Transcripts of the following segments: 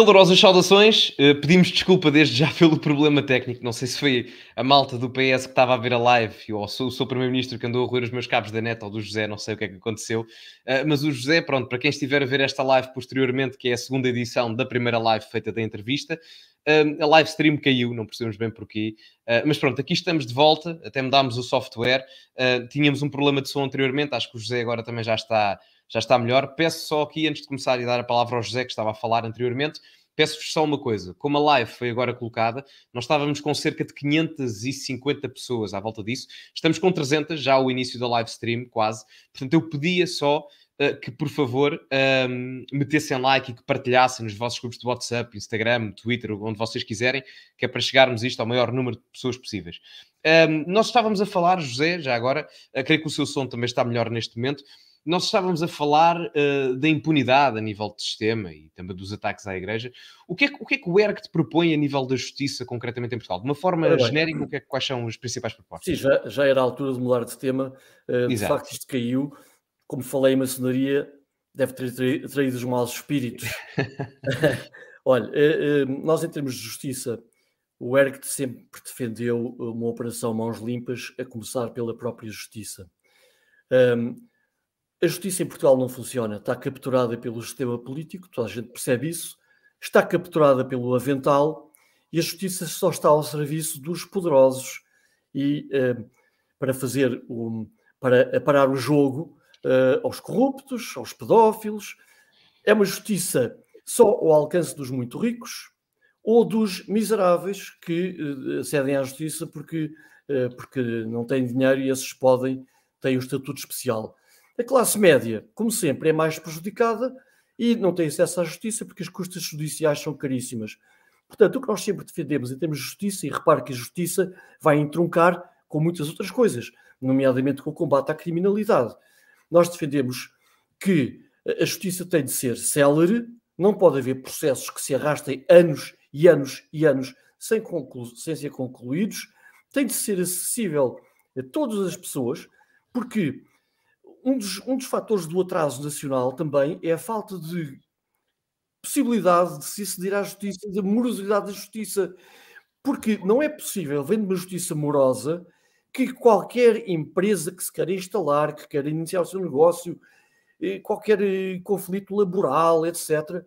Calorosas saudações, eh, pedimos desculpa desde já pelo problema técnico. Não sei se foi a malta do PS que estava a ver a live ou sou o seu primeiro-ministro que andou a roer os meus cabos da neta ou do José, não sei o que é que aconteceu. Eh, mas o José, pronto, para quem estiver a ver esta live posteriormente, que é a segunda edição da primeira live feita da entrevista, eh, a live stream caiu, não percebemos bem porquê. Mas pronto, aqui estamos de volta, até mudámos o software. Tínhamos um problema de som anteriormente, acho que o José agora também já está já está melhor. Peço só aqui, antes de começar e dar a palavra ao José, que estava a falar anteriormente, peço-vos só uma coisa. Como a live foi agora colocada, nós estávamos com cerca de 550 pessoas à volta disso. Estamos com 300 já ao início da live stream, quase. Portanto, eu pedia só eh, que por favor um, ehm, metessem like e que partilhassem nos vossos grupos de WhatsApp, Instagram, Twitter, onde vocês quiserem, que é para chegarmos isto ao maior número de pessoas possíveis. Um, ehm, nós estávamos a falar, José, já agora, uh, creio que o seu som também está melhor neste momento, nós estávamos a falar uh, da impunidade a nível de sistema e também dos ataques à Igreja. O que, é, o que, é que o ERC te propõe a nível da justiça, concretamente em Portugal? De uma forma genérica, o que é, quais são as principais propostas? Sim, já, já, era a altura de mudar de tema. Uh, de facto, isto caiu. Como falei, a maçonaria deve ter traído os maus espíritos. Olha, uh, nós em termos de justiça, o ERC sempre defendeu uma operação mãos limpas, a começar pela própria justiça. Um, a justiça em Portugal não funciona, está capturada pelo sistema político, toda a gente percebe isso, está capturada pelo avental e a justiça só está ao serviço dos poderosos e eh, para fazer o, para parar o jogo eh, aos corruptos, aos pedófilos. É uma justiça só ao alcance dos muito ricos ou dos miseráveis que eh, cedem à justiça porque, eh, porque não têm dinheiro e esses podem, têm o um estatuto especial. A classe média, como sempre, é mais prejudicada e não tem acesso à justiça porque as custas judiciais são caríssimas. Portanto, o que nós sempre defendemos em termos de justiça, e repare que a justiça vai entroncar com muitas outras coisas, nomeadamente com o combate à criminalidade. Nós defendemos que a justiça tem de ser célere, não pode haver processos que se arrastem anos e anos e anos sem, conclu sem ser concluídos, tem de ser acessível a todas as pessoas, porque um dos, um dos fatores do atraso nacional também é a falta de possibilidade de se aceder à justiça, da morosidade da justiça. Porque não é possível, vendo uma justiça morosa, que qualquer empresa que se queira instalar, que queira iniciar o seu negócio, eh, qualquer eh, conflito laboral, etc.,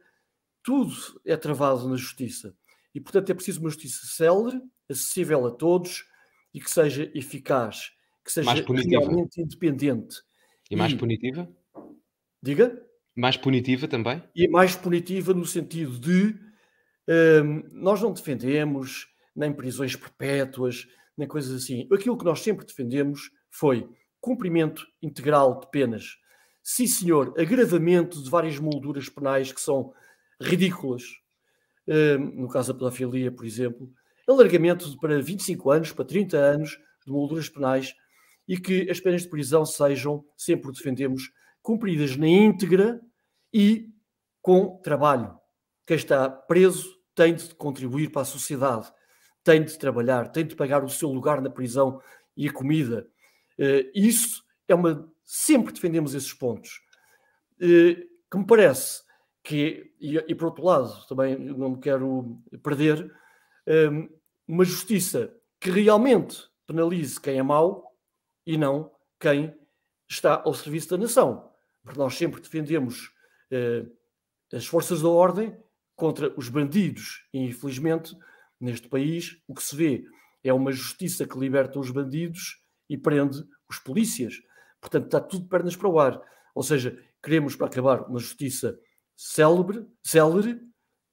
tudo é travado na justiça. E, portanto, é preciso uma justiça célere, acessível a todos e que seja eficaz, que seja realmente independente. E mais e, punitiva? Diga? Mais punitiva também? E mais punitiva no sentido de um, nós não defendemos nem prisões perpétuas, nem coisas assim. Aquilo que nós sempre defendemos foi cumprimento integral de penas. Sim, senhor, agravamento de várias molduras penais que são ridículas. Um, no caso da pedofilia, por exemplo, alargamento para 25 anos, para 30 anos de molduras penais e que as penas de prisão sejam, sempre o defendemos, cumpridas na íntegra e com trabalho. Quem está preso tem de contribuir para a sociedade, tem de trabalhar, tem de pagar o seu lugar na prisão e a comida. Eh, isso é uma. Sempre defendemos esses pontos. Eh, que me parece que, e, por outro lado, também não me quero perder, eh, uma justiça que realmente penalize quem é mau e não quem está ao serviço da nação. Porque nós sempre defendemos eh, as forças da ordem contra os bandidos. E, infelizmente, neste país, o que se vê é uma justiça que liberta os bandidos e prende os polícias. Portanto, está tudo pernas para o ar. Ou seja, queremos, para acabar, uma justiça célebre, célere,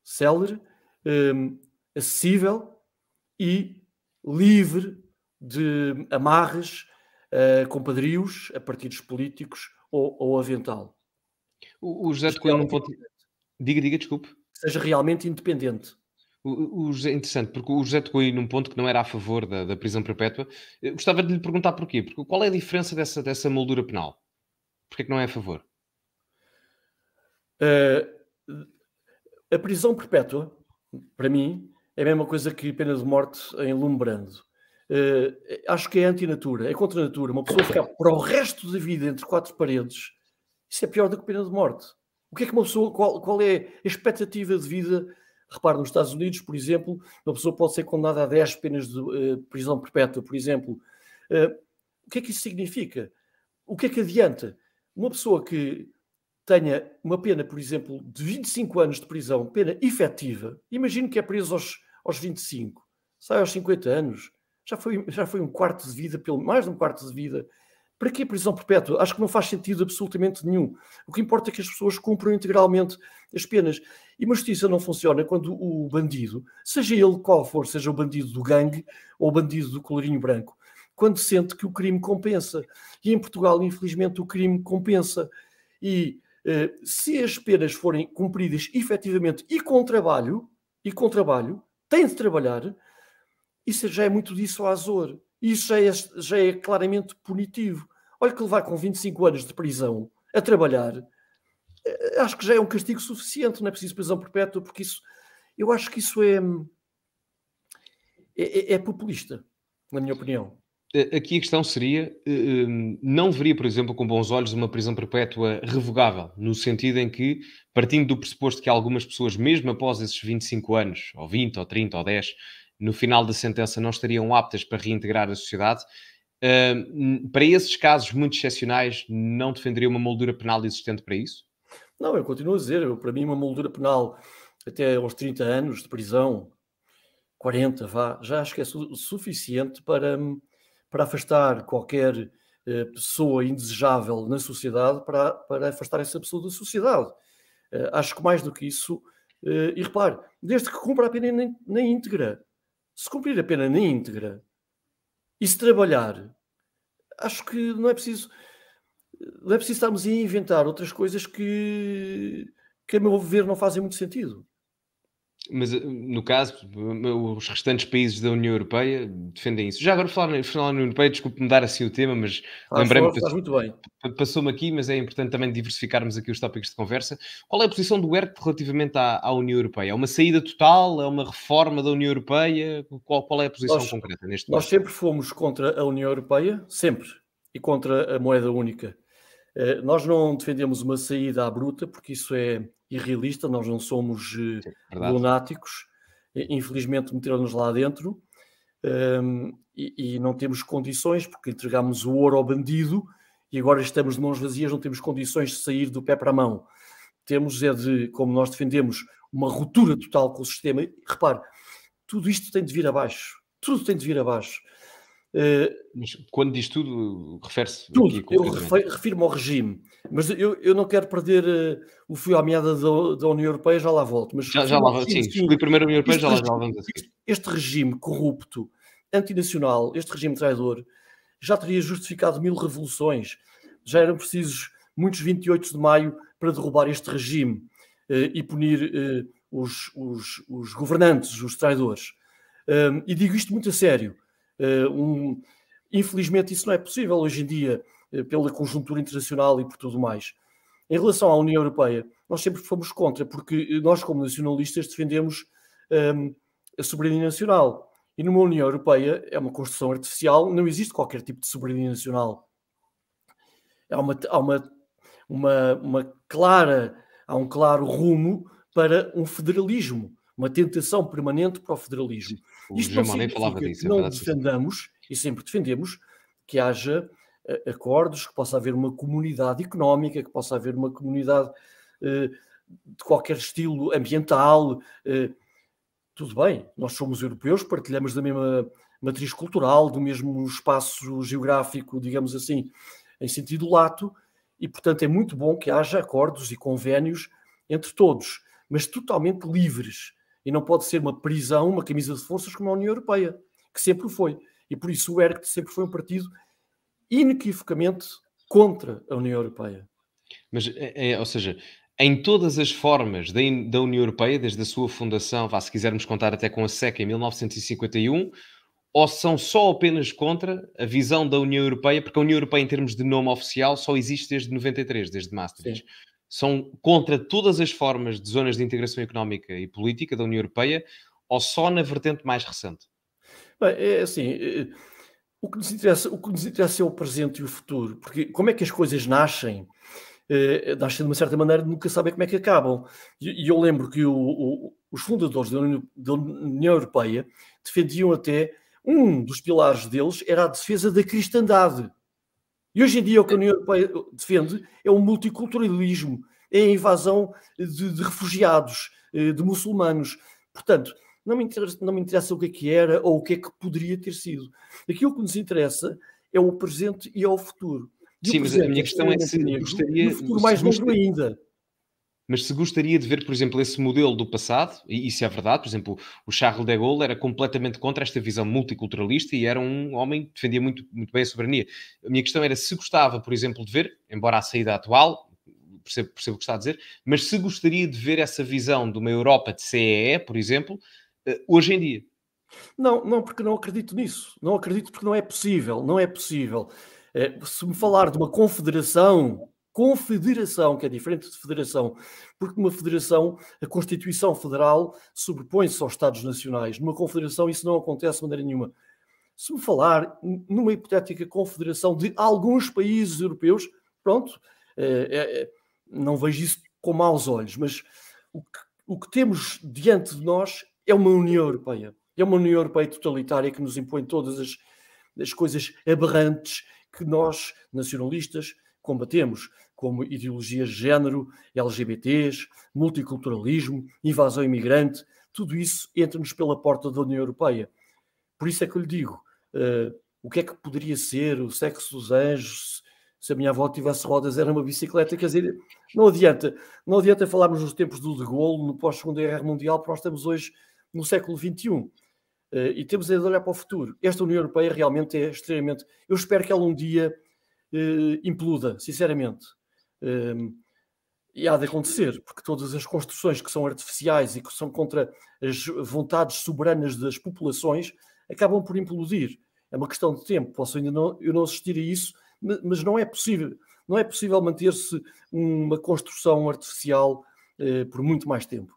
célere eh, acessível e livre de amarras uh, eh, compadrios a partidos políticos ou, ou avental. O, o José de Coelho num pode. Diga, diga, desculpe. Seja realmente independente. O, o, é interessante, porque o José tocou aí num ponto que não era a favor da, da prisão perpétua. Eu gostava de lhe perguntar porquê. Porque qual é a diferença dessa, dessa moldura penal? Porquê é que não é a favor? Uh, a prisão perpétua, para mim, é a mesma coisa que pena de morte em Lumbrando. Uh, acho que é antinatura, é contra a natura. Uma pessoa ficar para o resto da vida entre quatro paredes, isso é pior do que pena de morte. O que é que uma pessoa, qual, qual é a expectativa de vida? Repare, nos Estados Unidos, por exemplo, uma pessoa pode ser condenada a 10 penas de uh, prisão perpétua, por exemplo. Uh, o que é que isso significa? O que é que adianta? Uma pessoa que tenha uma pena, por exemplo, de 25 anos de prisão, pena efetiva, imagino que é preso aos, aos 25, sai aos 50 anos, já foi, já foi um quarto de vida, pelo mais de um quarto de vida. Para que a prisão perpétua? Acho que não faz sentido absolutamente nenhum. O que importa é que as pessoas cumpram integralmente as penas. E uma justiça não funciona quando o bandido, seja ele qual for, seja o bandido do gangue ou o bandido do colorinho branco, quando sente que o crime compensa. E em Portugal, infelizmente, o crime compensa. E eh, se as penas forem cumpridas efetivamente e com trabalho, e com trabalho, tem de trabalhar, isso já é muito dissuasor. Isso já é, já é claramente punitivo. Olha que levar com 25 anos de prisão a trabalhar, eh, acho que já é um castigo suficiente, não é preciso prisão perpétua, porque isso, eu acho que isso é, é, é, é populista, na minha opinião. Eh, aqui a questão seria: eh, não veria, por exemplo, com bons olhos uma prisão perpétua revogável, no sentido em que, partindo do pressuposto que algumas pessoas, mesmo após esses 25 anos, ou 20, ou 30, ou 10, no final da sentença não estariam aptas para reintegrar a sociedade. Uh, para esses casos muito excepcionais, não defenderia uma moldura penal existente para isso? Não, eu continuo a dizer, eu, para mim, uma moldura penal até aos 30 anos de prisão, 40, vá, já acho que é su suficiente para, hum, para afastar qualquer eh, pessoa indesejável na sociedade, para, para afastar essa pessoa da sociedade. Uh, acho que mais do que isso, uh, e repare, desde que cumpra a pena na íntegra, se cumprir a pena na íntegra e se trabalhar, acho que não é preciso não é preciso estarmos a inventar outras coisas que, que a meu ver, não fazem muito sentido. Mas eh, no caso, eh, os restantes países da União Europeia defendem isso. Já agora, falar, falar na União Europeia, desculpe-me dar assim o tema, mas ah, lembrei-me. Passou-me aqui, mas é importante também diversificarmos aqui os tópicos de conversa. Qual é a posição do ERC relativamente à, à União Europeia? É uma saída total? É uma reforma da União Europeia? Qual, qual é a posição nós, concreta neste momento? Nós sempre fomos contra a União Europeia, sempre, e contra a moeda única. Eh, nós não defendemos uma saída à bruta, porque isso é e realista, nós não somos eh, Sim, lunáticos, eh, infelizmente meteram-nos lá dentro um, ehm, e, e, não temos condições, porque entregámos o ouro ao bandido e agora estamos de mãos vazias, não temos condições de sair do pé para a mão. Temos é de, como nós defendemos, uma ruptura total com o sistema. E, repare, tudo isto tem de vir abaixo. Tudo tem de vir abaixo. Uh, Mas quando diz tudo, refere-se. Tudo, eu refiro-me ao regime. Mas eu, eu não quero perder uh, o fio à meada da, da, União Europeia, já lá volto. Mas, já, já lá vamos, sim. sim. primeiro a União Europeia, este, já, lá, volto vamos. Assim. Este, este regime corrupto, antinacional, este regime traidor, já teria justificado mil revoluções. Já eram precisos muitos 28 de maio para derrubar este regime uh, e punir uh, os, os, os, governantes, os traidores. Ehm, e digo isto muito a sério. Um, infelizmente, isso não é possível hoje em dia eh, pela conjuntura internacional e por tudo mais. Em relação à União Europeia, nós sempre fomos contra, porque eh, nós, como nacionalistas, defendemos um, ehm, a soberania nacional. E numa União Europeia é uma construção artificial, não existe qualquer tipo de soberania nacional. Há uma, há uma, uma, uma clara, há um claro rumo para um federalismo, uma tentação permanente para o federalismo. O Isto não significa que é não defendamos, e sempre defendemos, que haja acordos, que possa haver uma comunidade económica, que possa haver uma comunidade eh, de qualquer estilo ambiental. Eh, tudo bem, nós somos europeus, partilhamos da mesma matriz cultural, do mesmo espaço geográfico, digamos assim, em sentido lato, e portanto é muito bom que haja acordos e convênios entre todos, mas totalmente livres. E não pode ser uma prisão, uma camisa de forças como a União Europeia, que sempre foi. E por isso o ERCT sempre foi um partido inequivocamente contra a União Europeia. Mas, é, é, ou seja, em todas as formas da, da União Europeia, desde a sua fundação, vá, se quisermos contar até com a SECA em 1951, ou são só apenas contra a visão da União Europeia, porque a União Europeia, em termos de nome oficial, só existe desde 93, desde Maastricht. Sim. São contra todas as formas de zonas de integração económica e política da União Europeia, ou só na vertente mais recente? Bem, é, é assim, é, o que nos interessa, o que nos interessa é o presente e o futuro, porque como é que as coisas nascem? Eh, nascem de uma certa maneira, nunca sabem como é que acabam. E, e eu lembro que o, o, os fundadores da União, da União Europeia defendiam até um dos pilares deles era a defesa da cristandade. E hoje em dia o que a União Europeia defende é o multiculturalismo, é a invasão de, de refugiados, eh, de muçulmanos. Portanto, não me, interessa, não me interessa o que é que era ou o que é que poderia ter sido. Aquilo que nos interessa é o presente e é o futuro. E Sim, o mas a minha questão é, é se gostaria. No futuro mais longo gostaria... ainda. Mas se gostaria de ver, por exemplo, esse modelo do passado, e isso é verdade, por exemplo, o Charles de Gaulle era completamente contra esta visão multiculturalista e era um homem que defendia muito, muito bem a soberania. A minha questão era se gostava, por exemplo, de ver, embora a saída atual, percebo, percebo o que está a dizer, mas se gostaria de ver essa visão de uma Europa de CEE, por exemplo, eh, hoje em dia. Não, não, porque não acredito nisso. Não acredito porque não é possível. Não é possível. Eh, se me falar de uma confederação, confederação, que é diferente de federação, porque numa federação, a Constituição Federal sobrepõe-se aos Estados Nacionais. Numa confederação, isso não acontece de maneira nenhuma. Se me falar numa hipotética confederação de alguns países europeus, pronto, é, é, não vejo isso com maus olhos, mas o que, o que temos diante de nós é uma União Europeia. É uma União Europeia totalitária que nos impõe todas as, as coisas aberrantes que nós, nacionalistas, combatemos, como ideologias de género, LGBTs, multiculturalismo, invasão imigrante, tudo isso entra-nos pela porta da União Europeia. Por isso é que eu lhe digo: uh, o que é que poderia ser o sexo dos anjos se a minha avó tivesse rodas, era uma bicicleta? Quer dizer, não adianta, não adianta falarmos nos tempos do De Gaulle, no pós-Segunda Guerra Mundial, porque nós estamos hoje no século XXI. Eh, e temos de olhar para o futuro. Esta União Europeia realmente é extremamente. Eu espero que ela um dia eh, impluda, sinceramente. Ehm, e há de acontecer, porque todas as construções que são artificiais e que são contra as vontades soberanas das populações acabam por implodir. É uma questão de tempo. Posso ainda não, eu não assistir a isso, mas não é possível. Não é possível manter-se uma construção artificial eh, por muito mais tempo.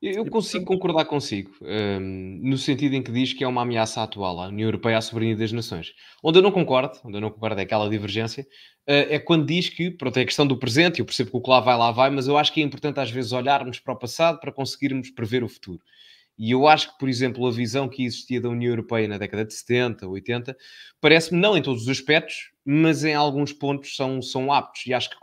Eu consigo concordar consigo, um, no sentido em que diz que é uma ameaça atual à União Europeia à soberania das nações. Onde eu não concordo, onde eu não concordo é aquela divergência, uh, é quando diz que, pronto, é questão do presente, eu percebo que o que lá vai, lá vai, mas eu acho que é importante às vezes olharmos para o passado para conseguirmos prever o futuro. E eu acho que, por exemplo, a visão que existia da União Europeia na década de 70, 80, parece-me não em todos os aspectos, mas em alguns pontos são, são aptos. E acho que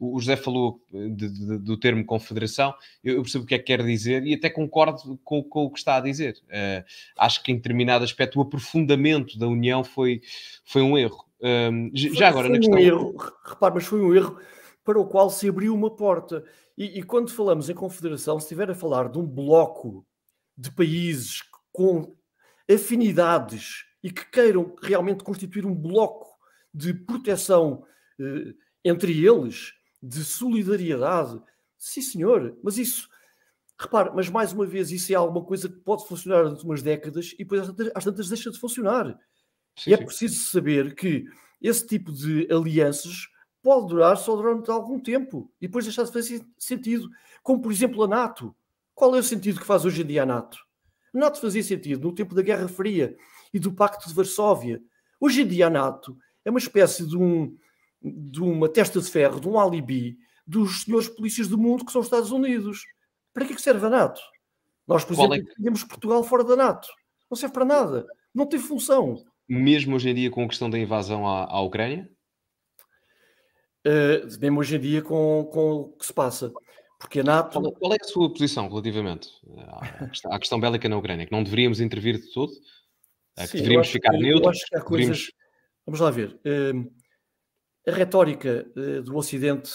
o José falou eh, de, de, do termo confederação, eu, percebo o que é que quer dizer e até concordo com, com o que está a dizer. Uh, acho que em determinado aspecto o aprofundamento da União foi, foi um erro. Uh, já foi, agora, foi na questão. Um erro, repare, mas foi um erro para o qual se abriu uma porta. E, e quando falamos em confederação, se estiver a falar de um bloco de países com afinidades e que queiram realmente constituir um bloco de proteção eh, entre eles, de solidariedade. Sim, senhor, mas isso, repare, mas mais uma vez, isso é alguma coisa que pode funcionar durante umas décadas e depois às tantas, às tantas deixa de funcionar. Sim, e é sim. preciso saber que esse tipo de alianças pode durar só durante algum tempo e depois deixar de fazer sentido. Como, por exemplo, a NATO. Qual é o sentido que faz hoje em dia a NATO? A NATO fazia sentido no tempo da Guerra Fria e do Pacto de Varsóvia. Hoje em dia a NATO é uma espécie de, um, de uma testa de ferro, de um alibi dos senhores polícias do mundo que são os Estados Unidos. Para que, é serve a NATO? Nós, por Qual exemplo, é? Portugal fora da NATO. Não serve para nada. Não tem função. Mesmo hoje em dia com a questão da invasão à, à Ucrânia? Uh, mesmo hoje em dia com, com o que se passa. Porque a NATO. Qual, é, qual é a sua posição relativamente à questão, à questão bélica na Ucrânia? Que não deveríamos intervir de todo? É que Sim, deveríamos acho, ficar neutros? Que coisas... deveríamos... Vamos lá ver. Hum, a retórica eh, do Ocidente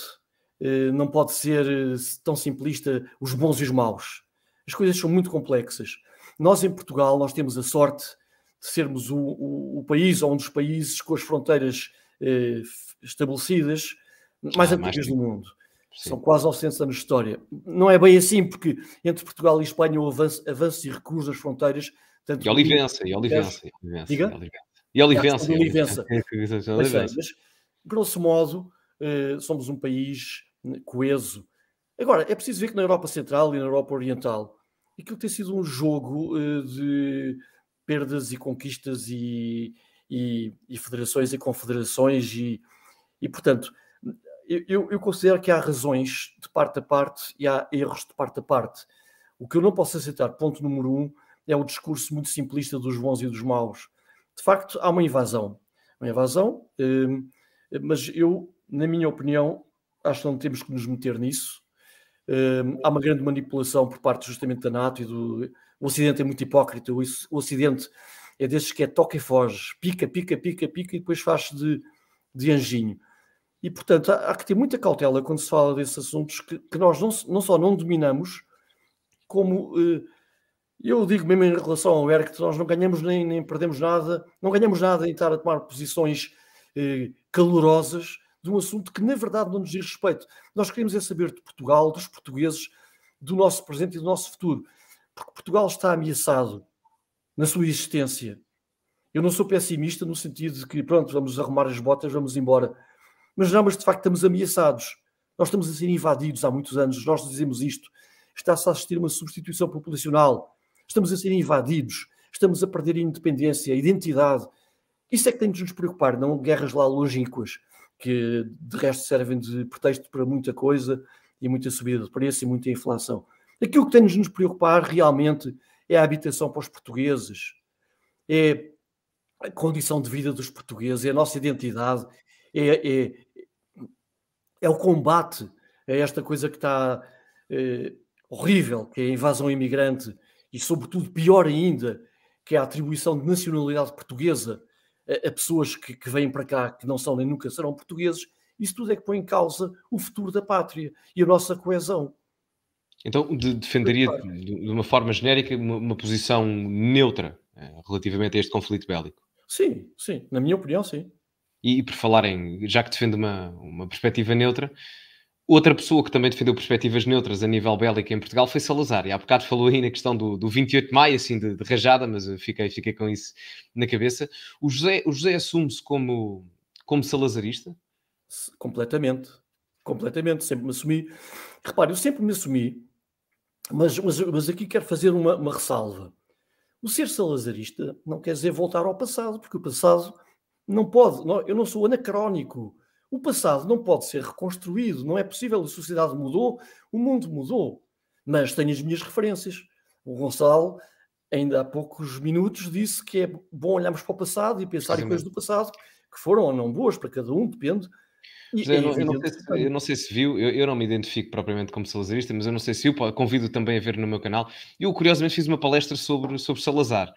eh, não pode ser eh, tão simplista os bons e os maus. As coisas são muito complexas. Nós, em Portugal, nós temos a sorte de sermos o, o, o país ou um dos países com as fronteiras estabelecidas mais ah, antigas mais... do mundo. Sim. São quase 900 anos de história. Não é bem assim, porque entre Portugal e Espanha houve avanços avanço e recuos das fronteiras. Tanto e Olivença, e Olivença. Diga? E Olivença. E Olivença. Ah, mas, grosso modo, uh, somos um país né, coeso. Agora, é preciso ver que na Europa Central e na Europa Oriental aquilo tem sido um jogo uh, de perdas e conquistas e, e, e federações e confederações e, e portanto, eu, eu, considero que há razões de parte a parte e há erros de parte a parte. O que eu não posso aceitar, ponto número um, é o discurso muito simplista dos bons e dos maus. De facto, há uma invasão. Uma invasão, hum, mas eu, na minha opinião, acho que não temos que nos meter nisso. Hum, há uma grande manipulação por parte justamente da NATO e do. O Ocidente é muito hipócrita. O Ocidente é desses que é toca e foge, pica, pica, pica, pica e depois faz de, de anjinho. E, portanto, há, há, que ter muita cautela quando se fala desses assuntos que, que nós não, não, só não dominamos, como eh, eu digo mesmo em relação ao ERC, nós não ganhamos nem, nem, perdemos nada, não ganhamos nada em estar a tomar posições eh, calorosas de um assunto que, na verdade, não nos diz respeito. Nós queremos é saber de Portugal, dos portugueses, do nosso presente e do nosso futuro. Porque Portugal está ameaçado na sua existência. Eu não sou pessimista no sentido de que, pronto, vamos arrumar as botas, vamos embora mas não, mas de facto estamos ameaçados. Nós estamos a ser invadidos há muitos anos, nós dizemos isto. Está-se a assistir uma substituição populacional, estamos a ser invadidos, estamos a perder a independência, a identidade. Isso é que tem de nos preocupar, não guerras lá longínquas, que de resto servem de pretexto para muita coisa e muita subida de preço e muita inflação. Aquilo que tem de nos preocupar realmente é a habitação para os portugueses, é a condição de vida dos portugueses, é a nossa identidade, é, é, é o combate a esta coisa que está eh, horrível, que é a invasão imigrante e, sobretudo, pior ainda, que é a atribuição de nacionalidade portuguesa a, a pessoas que, que, vêm para cá que não são nem nunca serão portugueses. Isso tudo é que põe em causa o futuro da pátria e a nossa coesão. Então, de, defenderia de, uma forma genérica uma, uma posição neutra eh, relativamente a este conflito bélico? Sim, sim, na minha opinião, sim. E, e por falarem já que defende uma, uma perspectiva neutra, Outra pessoa que também defendeu perspectivas neutras a nível bélico em Portugal foi Salazar. E há bocado falou aí na questão do, do 28 de maio, assim, de, de rajada, mas fiquei, fiquei com isso na cabeça. O José, o José assume-se como, como salazarista? Completamente. Completamente. Sempre me assumi. Repare, eu sempre me assumi, mas, mas, mas aqui quero fazer uma, uma ressalva. O ser salazarista não quer dizer voltar ao passado, porque o passado não pode, não, eu não sou anacrónico. O passado não pode ser reconstruído, não é possível. A sociedade mudou, o mundo mudou. Mas tenho as minhas referências. O Gonçalo, ainda há poucos minutos, disse que é bom olharmos para o passado e pensar em coisas do passado que foram ou não boas para cada um, depende. eu, é não, eu, não se, eu, não, sei se, viu, eu, eu, não me identifico propriamente como salazarista, mas eu não sei se viu, convido também a ver no meu canal. Eu, curiosamente, fiz uma palestra sobre, sobre Salazar.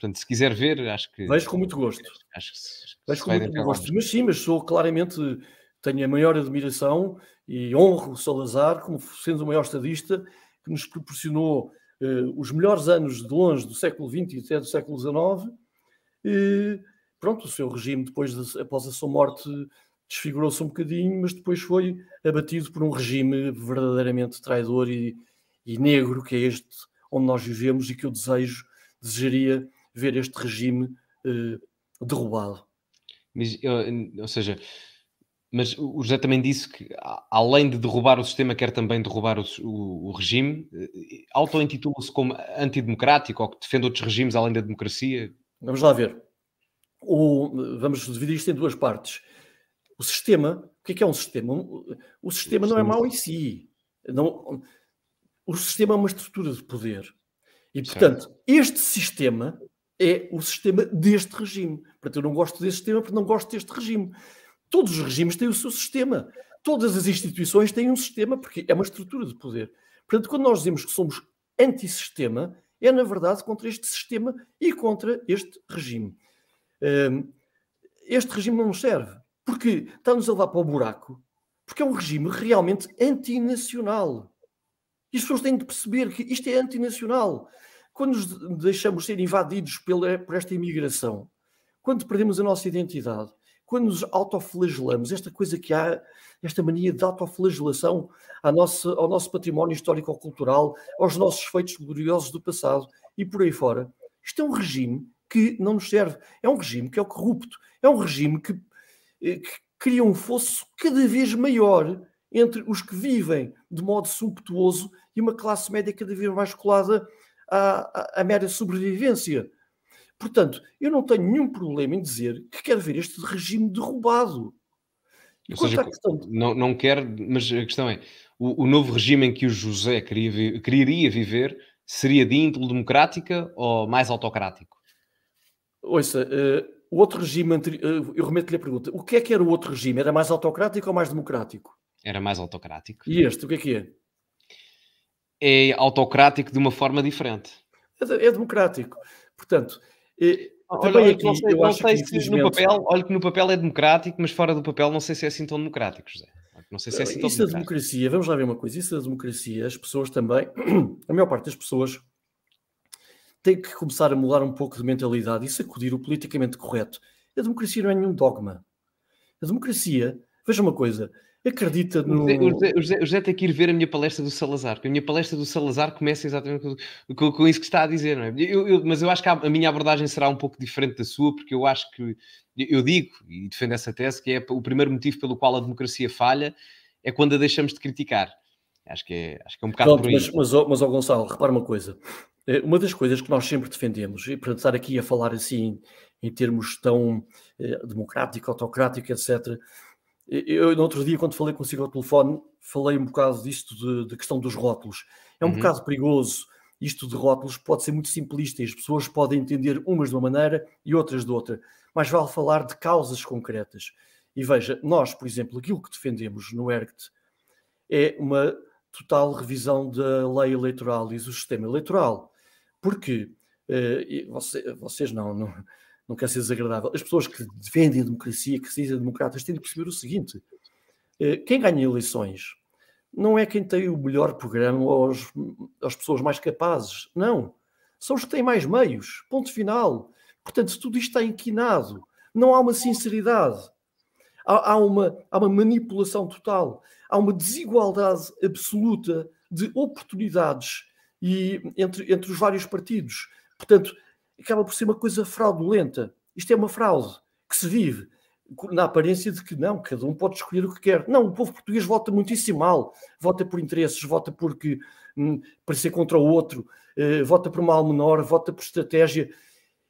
Portanto, se quiser ver, acho que. Vejo com muito gosto. Acho que se, Vejo com muito gosto. Mas sim, mas sou claramente. Tenho a maior admiração e honro Salazar como sendo o maior estadista que nos proporcionou eh, os melhores anos de longe do século XX e até do século XIX. E, pronto, o seu regime, depois de, após a sua morte, desfigurou-se um bocadinho, mas depois foi abatido por um regime verdadeiramente traidor e, e negro, que é este onde nós vivemos e que eu desejo, desejaria ver este regime uh, derrubado. Mas, ou seja, mas o José também disse que, além de derrubar o sistema, quer também derrubar o, o, o regime. Eh, auto-intitula-se como antidemocrático ou que defende outros regimes além da democracia? Vamos lá ver. O, vamos dividir isto em duas partes. O sistema, o que é, que é um sistema? O sistema não é mau em si. Não, o sistema é uma estrutura de poder. E, portanto, certo. este sistema é o sistema deste regime. Portanto, eu não gosto deste sistema porque não gosto deste regime. Todos os regimes têm o seu sistema. Todas as instituições têm um sistema porque é uma estrutura de poder. Portanto, quando nós dizemos que somos antissistema, é na verdade contra este sistema e contra este regime. Hum, este regime não nos serve porque está-nos a levar para o buraco, porque é um regime realmente antinacional. E as pessoas têm de perceber que isto é antinacional quando nos deixamos ser invadidos pela, por esta imigração, quando perdemos a nossa identidade, quando nos autoflagelamos, esta coisa que há, esta mania de autoflagelação ao nosso, ao nosso património histórico-cultural, aos nossos feitos gloriosos do passado e por aí fora, isto é um regime que não nos serve. É um regime que é o corrupto. É um regime que, eh, que cria um fosso cada vez maior entre os que vivem de modo sumptuoso e uma classe média cada vez mais colada à, à, mera sobrevivência. Portanto, eu não tenho nenhum problema em dizer que quero ver este regime derrubado. Ou seja, de... não, não quer, mas a questão é: o, o novo regime em que o José queria, quereria viver seria de índole democrática ou mais autocrático? Ouça, uh, o outro regime, uh, eu remeto-lhe a pergunta: o que é que era o outro regime? Era mais autocrático ou mais democrático? Era mais autocrático. E este, o que é que é? é autocrático de uma forma diferente. É, é democrático. Portanto, é, olha, aqui, não sei, não sei que, se infelizmente... no papel, olha que no papel é democrático, mas fora do papel não sei se é assim tão democrático, José. Não sei se é assim tão isso democracia, vamos lá ver uma coisa, isso é democracia, as pessoas também, a maior parte das pessoas tem que começar a mudar um pouco de mentalidade e sacudir o politicamente correto. A democracia não é nenhum dogma. A democracia, veja uma coisa, Acredita no. O José, o, José, o José, tem que ir ver a minha palestra do Salazar, porque a minha palestra do Salazar começa exatamente com, com, com isso que está a dizer, não é? Eu, eu, mas eu acho que a, a, minha abordagem será um pouco diferente da sua, porque eu acho que. Eu digo, e defendo essa tese, que é o primeiro motivo pelo qual a democracia falha é quando a deixamos de criticar. Acho que é, acho que é um bocado Pronto, por aí. Mas, mas, mas oh, Gonçalo, repara uma coisa. Eh, uma das coisas que nós sempre defendemos, e para estar aqui a falar assim em termos tão eh, democrático, autocrático, etc., eu, no outro dia, quando falei consigo ao telefone, falei um bocado disto da questão dos rótulos. É um uhum. bocado perigoso isto de rótulos, pode ser muito simplista e as pessoas podem entender umas de uma maneira e outras de outra. Mas vale falar de causas concretas. E veja, nós, por exemplo, aquilo que defendemos no ERCT é uma total revisão da lei eleitoral e do sistema eleitoral. Porque eh, você, vocês não, não não quer ser desagradável. As pessoas que defendem a democracia, que dizem democratas, têm de perceber o seguinte: eh, quem ganha eleições não é quem tem o melhor programa ou as, as pessoas mais capazes. Não. São os que têm mais meios. Ponto final. Portanto, tudo isto está inquinado. Não há uma sinceridade. Há, há, uma, há uma manipulação total. Há uma desigualdade absoluta de oportunidades e, entre, entre os vários partidos. Portanto, acaba por ser uma coisa fraudulenta. Isto é uma fraude que se vive na aparência de que não, cada um pode escolher o que quer. Não, o povo português vota muitíssimo mal, vota por interesses, vota porque hum, para ser contra o outro, eh, vota por mal menor, vota por estratégia.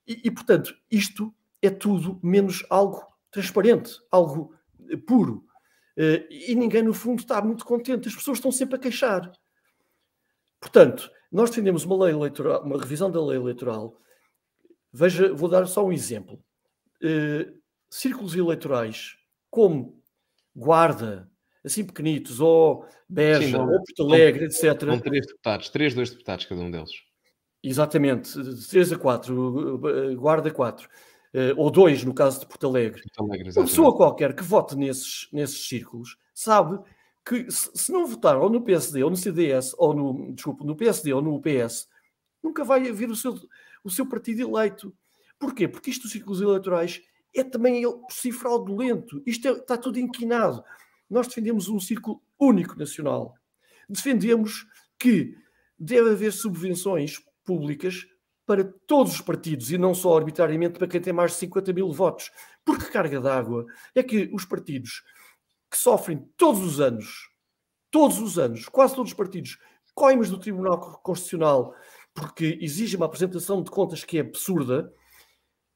E, e, portanto, isto é tudo menos algo transparente, algo eh, puro. Eh, e ninguém, no fundo, está muito contente. As pessoas estão sempre a queixar. Portanto, nós defendemos uma lei eleitoral, uma revisão da lei eleitoral Veja, vou dar só um exemplo. Uh, círculos eleitorais como Guarda, assim pequenitos, ou Beja, Sim, não, ou Porto Alegre, etc. São três deputados, três, dois deputados cada um deles. Exatamente, três a quatro, eh, Guarda quatro. Uh, ou dois, no caso de Porto Alegre. Porto Alegre Uma pessoa qualquer que vote nesses, nesses círculos sabe que se não votar ou no PSD ou no CDS ou no, desculpa, no PSD ou no PS, nunca vai haver o seu o seu partido eleito. Porquê? Porque isto dos ciclos eleitorais é também por si fraudulento. Isto é, está tudo inquinado. Nós defendemos um círculo único nacional. Defendemos que deve haver subvenções públicas para todos os partidos e não só arbitrariamente para quem tem mais de 50 mil votos. Porque carga d'água é que os partidos que sofrem todos os anos, todos os anos, quase todos os partidos, coimas do Tribunal Constitucional, porque exige uma apresentação de contas que é absurda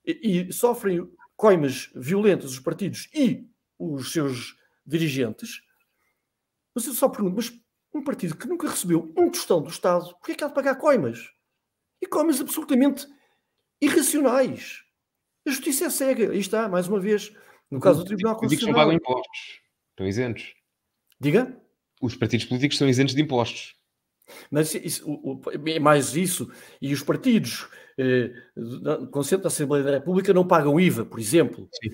e, e sofrem coimas violentas os partidos e os seus dirigentes. Mas eu só pergunto, mas um partido que nunca recebeu um tostão do Estado, por que é que há de pagar coimas? E coimas absolutamente irracionais. A justiça é cega. Aí está, mais uma vez, no caso do Tribunal Constitucional. Os partidos políticos não pagam impostos, estão isentos. Diga? Os partidos políticos são isentos de impostos. Mas isso, é mais isso, e os partidos eh, conceito da Assembleia da República não pagam IVA, por exemplo. Sim.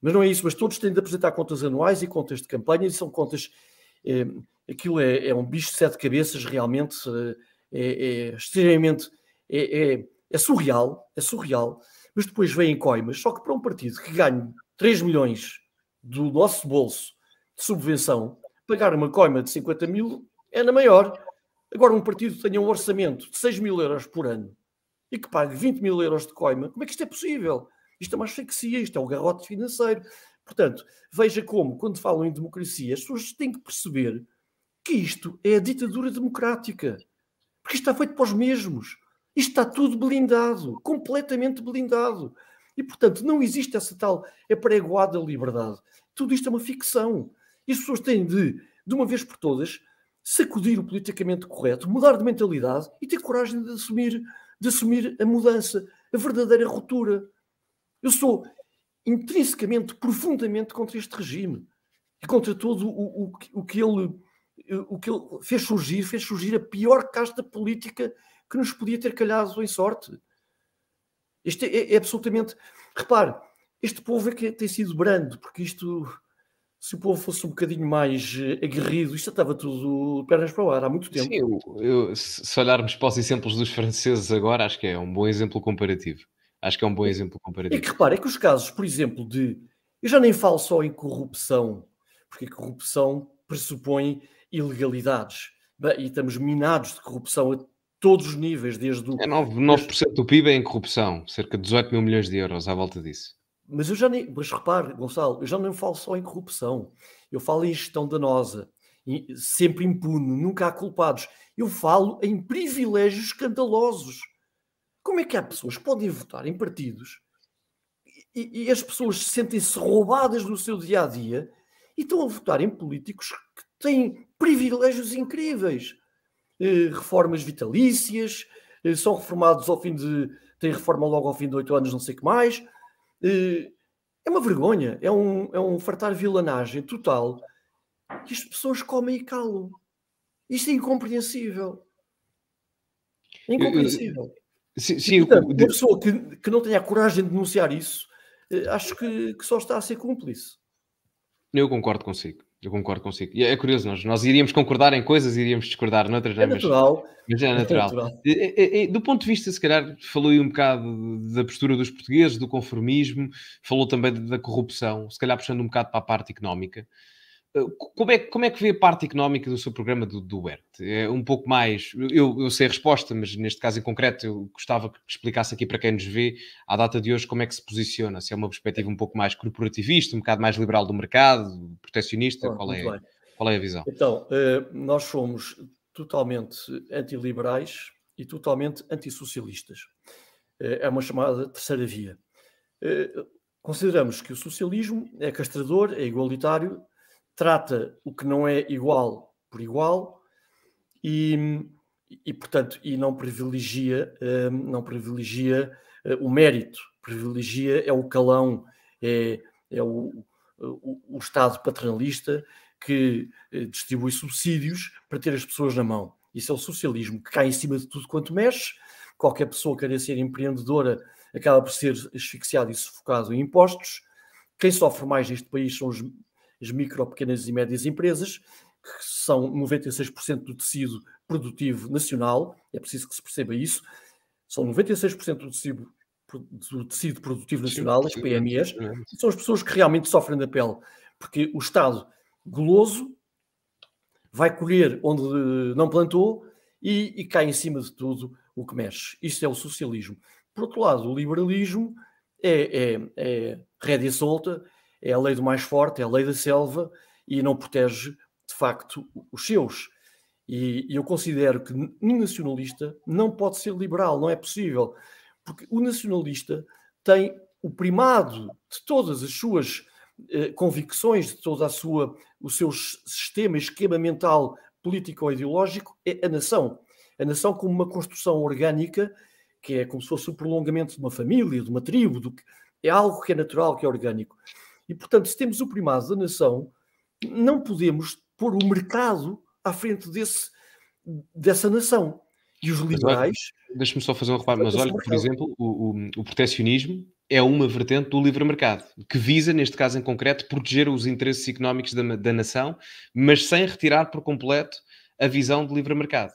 Mas não é isso, mas todos têm de apresentar contas anuais e contas de campanha, e são contas. Eh, aquilo é, é, um bicho de sete cabeças, realmente, eh, é, é extremamente. É, é, é, surreal, é surreal. Mas depois vem coimas, só que para um partido que ganha 3 milhões do nosso bolso de subvenção, pagar uma coima de 50 mil é na maior. Agora, um partido tenha um orçamento de 6 mil euros por ano e que pague 20 mil euros de coima, como é que isto é possível? Isto é uma asfixia, isto é um garrote financeiro. Portanto, veja como, quando falam em democracia, as pessoas têm que perceber que isto é a ditadura democrática. Porque isto está feito para os mesmos. Isto está tudo blindado, completamente blindado. E, portanto, não existe essa tal apregoada liberdade. Tudo isto é uma ficção. E as pessoas têm de, de uma vez por todas, sacudir o politicamente correto, mudar de mentalidade e ter coragem de assumir, de assumir a mudança, a verdadeira ruptura. Eu sou intrinsecamente, profundamente contra este regime e contra todo o, o, o, que ele, o que ele fez surgir, fez surgir a pior casta política que nos podia ter calhado em sorte. Este é, é absolutamente. Repare, este povo é que tem sido brando, porque isto se o povo fosse um bocadinho mais eh, aguerrido, isto estava tudo pernas para o ar há muito tempo. Sim, eu, eu, se olharmos para os exemplos dos franceses agora, acho que é um bom exemplo comparativo. Acho que é um bom é, exemplo comparativo. É que repara, é que os casos, por exemplo, de. Eu já nem falo só em corrupção, porque a corrupção pressupõe ilegalidades. Bem, e estamos minados de corrupção a todos os níveis, desde o. É 9%, 9 do PIB é em corrupção, cerca de 18 mil milhões de euros à volta disso. Mas eu já nem. Mas repare, Gonçalo, eu já não falo só em corrupção. Eu falo em gestão danosa, sempre impune, nunca há culpados. Eu falo em privilégios escandalosos. Como é que há pessoas que podem votar em partidos e, e as pessoas se sentem-se roubadas no seu dia a dia e estão a votar em políticos que têm privilégios incríveis? Eh, reformas vitalícias, eh, são reformados ao fim de. têm reforma logo ao fim de oito anos, não sei o que mais eh, é uma vergonha, é um, é um fartar vilanagem total que as pessoas comem e calam. Isto é incompreensível. É incompreensível. Sim, sim, eu... Uma pessoa que, que não tenha a coragem de denunciar isso, eh, acho que, que só está a ser cúmplice. Eu concordo consigo. Eu concordo consigo. E é curioso, nós, nós iríamos concordar em coisas, iríamos discordar noutras, é natural. Mas, mas é, é natural. É natural. do ponto de vista, se calhar, falou aí um bocado da postura dos portugueses, do conformismo, falou também da corrupção, se calhar puxando um bocado para a parte económica. Como é, como é que vê a parte económica do seu programa do, do ERT? É um pouco mais. Eu, eu sei a resposta, mas neste caso em concreto eu gostava que explicasse aqui para quem nos vê, à data de hoje, como é que se posiciona. Se é uma perspectiva um pouco mais corporativista, um bocado mais liberal do mercado, proteccionista qual, é, qual é a visão? Então, eh, nós somos totalmente antiliberais e totalmente antissocialistas. Eh, é uma chamada terceira via. Eh, consideramos que o socialismo é castrador, é igualitário trata o que não é igual por igual e, e portanto, e não privilegia, hum, não privilegia eh, o mérito, privilegia é o calão, é, é o, o, o Estado paternalista que eh, distribui subsídios para ter as pessoas na mão. Isso é o socialismo, que cai em cima de tudo quanto mexe. Qualquer pessoa que queira ser empreendedora acaba por ser asfixiada e sufocada em impostos. Quem sofre mais neste país são os, as micro, pequenas e médias empresas, que são 96% do tecido produtivo nacional, é preciso que se perceba isso, são 96% do tecido, do tecido produtivo nacional, as PMEs, são as pessoas que realmente sofrem da pele, porque o Estado goloso vai colher onde eh, não plantou e, e cai em cima de tudo o que mexe. Isso é o socialismo. Por outro lado, o liberalismo é, é, é rédea solta, é a lei do mais forte, é a lei da selva e não protege, de facto, os seus. E, eu considero que um nacionalista não pode ser liberal, não é possível, porque o nacionalista tem o primado de todas as suas eh, convicções, de toda a sua o seu sistema, esquema mental político-ideológico é a nação. A nação como uma construção orgânica, que é como se fosse o prolongamento de uma família, de uma tribo, do que, é algo que é natural, que é orgânico. E, portanto, se temos o primado da nação, não podemos pôr o mercado à frente desse, dessa nação. E os liberais. Deixa-me só fazer um reparo, mas olha, por exemplo, o, o, o proteccionismo é uma vertente do livre mercado, que visa, neste caso em concreto, proteger os interesses económicos da, da nação, mas sem retirar por completo a visão de livre mercado.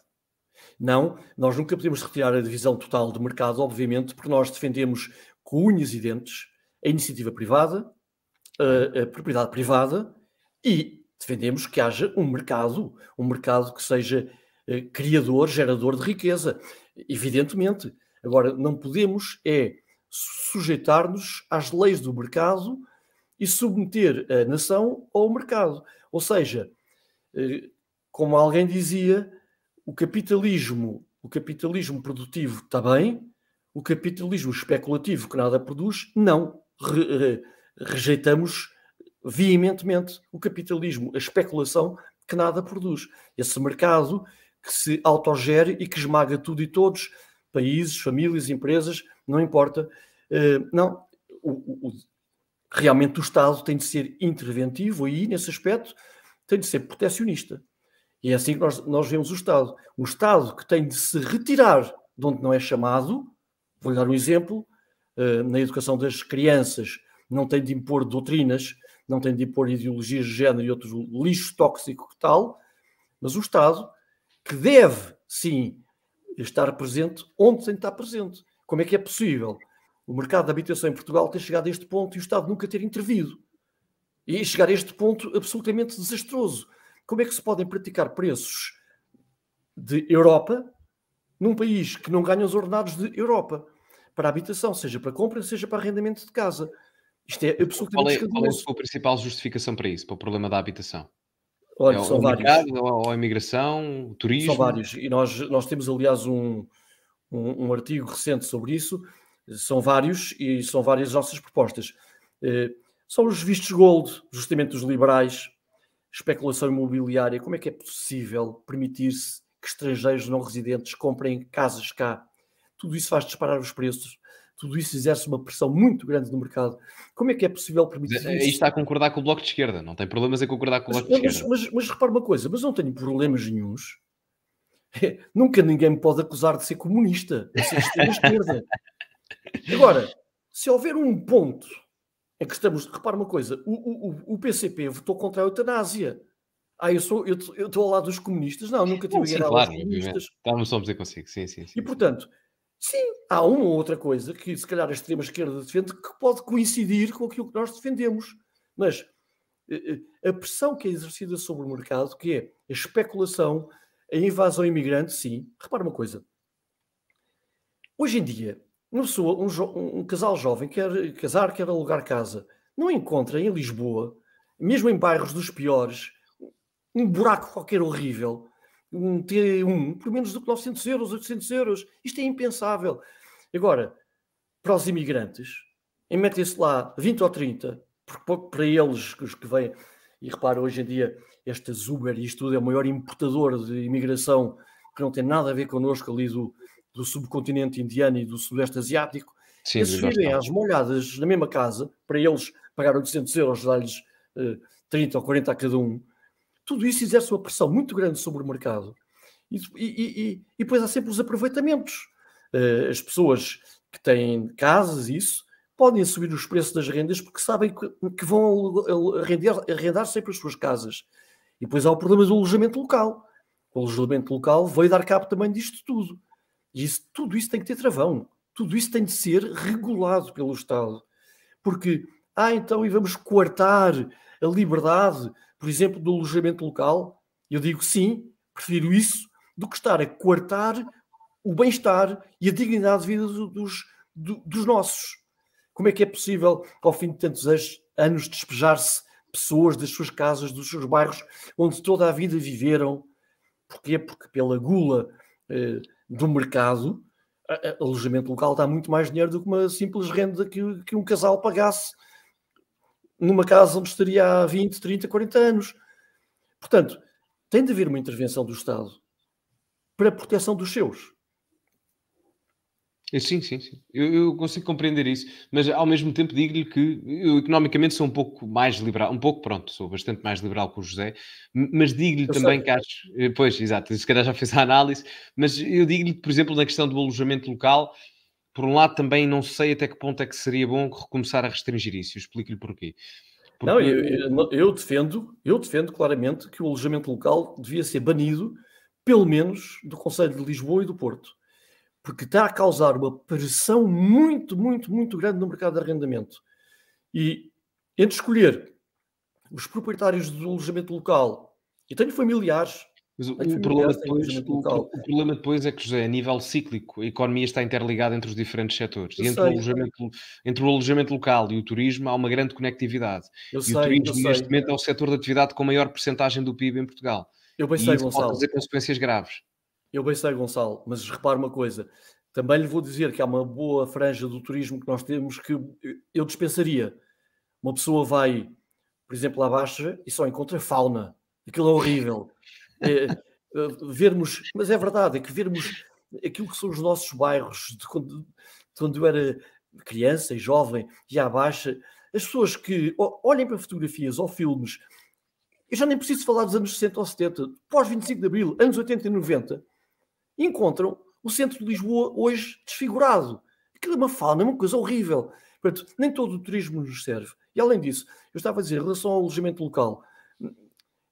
Não, nós nunca podemos retirar a divisão total de mercado, obviamente, porque nós defendemos com unhas e dentes a iniciativa privada, a, a propriedade privada e defendemos que haja um mercado, um mercado que seja uh, criador, gerador de riqueza, evidentemente. Agora, não podemos é sujeitar-nos às leis do mercado e submeter a nação ao mercado. Ou seja, eh, como alguém dizia, o capitalismo, o capitalismo produtivo está bem, o capitalismo especulativo que nada produz, não. Re, re, rejeitamos veementemente o capitalismo, a especulação que nada produz. Esse mercado que se autogere e que esmaga tudo e todos, países, famílias, empresas, não importa. Uh, não, o, o, realmente o Estado tem de ser interventivo aí, nesse aspecto, tem de ser protecionista. E é assim que nós, nós vemos o Estado. o Estado que tem de se retirar de onde não é chamado, vou dar um exemplo, uh, na educação das crianças, não tem de impor doutrinas, não tem de impor ideologias de género e outros lixo tóxico que tal, mas o Estado, que deve, sim, estar presente onde tem de estar presente. Como é que é possível o mercado da habitação em Portugal ter chegado a este ponto e o Estado nunca ter intervido? E chegar a este ponto absolutamente desastroso. Como é que se podem praticar preços de Europa num país que não ganha os ordenados de Europa para habitação, seja para compra, seja para arrendamento de casa? Isto é absolutamente qual é, qual é a sua principal justificação para isso, para o problema da habitação? Olha, é, são o vários. Mercado, ou a imigração, o turismo? São vários. E nós, nós temos, aliás, um, um, um, artigo recente sobre isso. São vários e são várias as nossas propostas. Eh, são os vistos gold, justamente dos liberais, especulação imobiliária. Como é que é possível permitir-se que estrangeiros não residentes comprem casas cá? Tudo isso faz disparar os preços tudo isso exerce uma pressão muito grande no mercado. Como é que é possível permitir eh, isso? Aí está a concordar com o Bloco de Esquerda, não tem problemas em concordar com o Bloco mas, de Esquerda. Mas, mas, mas repare uma coisa, mas não tenho problemas nenhums. É, nunca ninguém me pode acusar de ser comunista, de ser extrema-esquerda. Agora, se houver um ponto em que estamos, repare uma coisa, o, o, o PCP votou contra a eutanásia. Ah, eu sou, eu estou ao lado dos comunistas. Não, nunca tive a sim, a claro, dos comunistas. Estamos só a dizer consigo, sim, sim. sim e portanto, Sim, há uma ou outra coisa que se calhar a extrema-esquerda defende que pode coincidir com aquilo que nós defendemos. Mas eh, eh, a pressão que é exercida sobre o mercado, que é a especulação, a invasão imigrante, sim. Repara uma coisa. Hoje em dia, uma pessoa, um, um, casal jovem quer casar, quer alugar casa, não encontra em Lisboa, mesmo em bairros dos piores, um buraco qualquer horrível um T1 por menos do que 900 euros, 800 euros. Isto é impensável. Agora, para os imigrantes, e metem-se lá 20 ou 30, porque para eles os que vêm, e repara, hoje em dia, esta Uber e isto tudo é o maior importador de imigração que não tem nada a ver connosco ali do, do subcontinente indiano e do sudeste asiático. Sim, Esses vivem às molhadas na mesma casa, para eles pagar 800 euros, dar-lhes uh, eh, 30 ou 40 a cada um, tudo isso exerce uma pressão muito grande sobre o mercado. E, e, e, e depois há sempre os aproveitamentos. Eh, as pessoas que têm casas e isso podem subir os preços das rendas porque sabem que, vão arrendar, arrendar sempre as suas casas. E depois há o problema do alojamento local. O alojamento local vai dar cabo também disto tudo. E isso, tudo isso tem que ter travão. Tudo isso tem de ser regulado pelo Estado. Porque, ah, então, e vamos coartar a liberdade por exemplo, do alojamento local, eu digo sim, prefiro isso do que estar a coartar o bem-estar e a dignidade de vida dos, dos, dos nossos. Como é que é possível, ao fim de tantos anos, despejar-se pessoas das suas casas, dos seus bairros, onde toda a vida viveram? Porquê? Porque pela gula eh, do mercado, alojamento local dá muito mais dinheiro do que uma simples renda que, que um casal pagasse numa casa onde estaria há 20, 30, 40 anos. Portanto, tem de haver uma intervenção do Estado para a proteção dos seus. É, sim, sim, sim. Eu, eu, consigo compreender isso, mas ao mesmo tempo digo-lhe que eu economicamente sou um pouco mais liberal, um pouco, pronto, sou bastante mais liberal que o José, mas digo-lhe também sei. que acho, eh, pois, exato, se calhar já fez a análise, mas eu digo-lhe, por exemplo, na questão do alojamento local, por um lado, também não sei até que ponto é que seria bom recomeçar a restringir isso. explico-lhe porquê. Porque... Não, eu, eu, defendo, eu defendo claramente que o alojamento local devia ser banido, pelo menos do Conselho de Lisboa e do Porto, porque está a causar uma pressão muito, muito, muito grande no mercado de arrendamento. E entre escolher os proprietários do alojamento local, eu tenho familiares mas o, o problema depois, o, o, problema depois é que, José, a nível cíclico, a economia está interligada entre os diferentes setores. e entre, o alojamento, entre o alojamento local e o turismo há uma grande conectividade. Eu e sei, o turismo, neste momento, é. o setor de atividade com maior percentagem do PIB em Portugal. Eu bem sei, Gonçalo. pode trazer consequências graves. Eu bem sei, Gonçalo, mas repare uma coisa. Também lhe vou dizer que há uma boa franja do turismo que nós temos que eu dispensaria. Uma pessoa vai, por exemplo, lá abaixo e só encontra fauna. Aquilo é horrível. Eh, eh, vermos, mas é verdade, é que vermos aquilo que são os nossos bairros de quando, de quando eu era criança e jovem e à baixa, as pessoas que olhem para fotografias ou filmes, eu já nem preciso falar dos anos 60 ou 70, pós 25 de Abril, anos 80 e 90, encontram o centro de Lisboa hoje desfigurado. Aquilo é uma fauna, é uma coisa horrível. Portanto, nem todo o turismo nos serve. E além disso, eu estava a dizer, em relação ao alojamento local,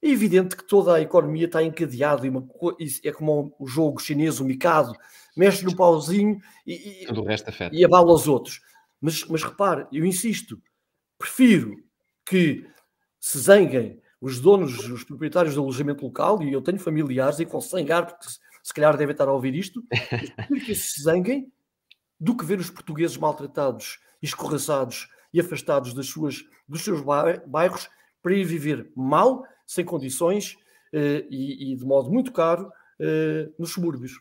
é evidente que toda a economia está encadeada e, uma, é como o jogo chinês, o Mikado, mexe no pauzinho e, e, e abala os outros. Mas, mas repare, eu insisto, prefiro que se zanguem os donos, os proprietários do alojamento local, e eu tenho familiares e vão zangar, porque se, calhar devem estar a ouvir isto, prefiro que se zanguem do que ver os portugueses maltratados, escorraçados e afastados das suas, dos seus bairros para ir viver mal sem condições eh, e, e, de modo muito caro eh, nos subúrbios.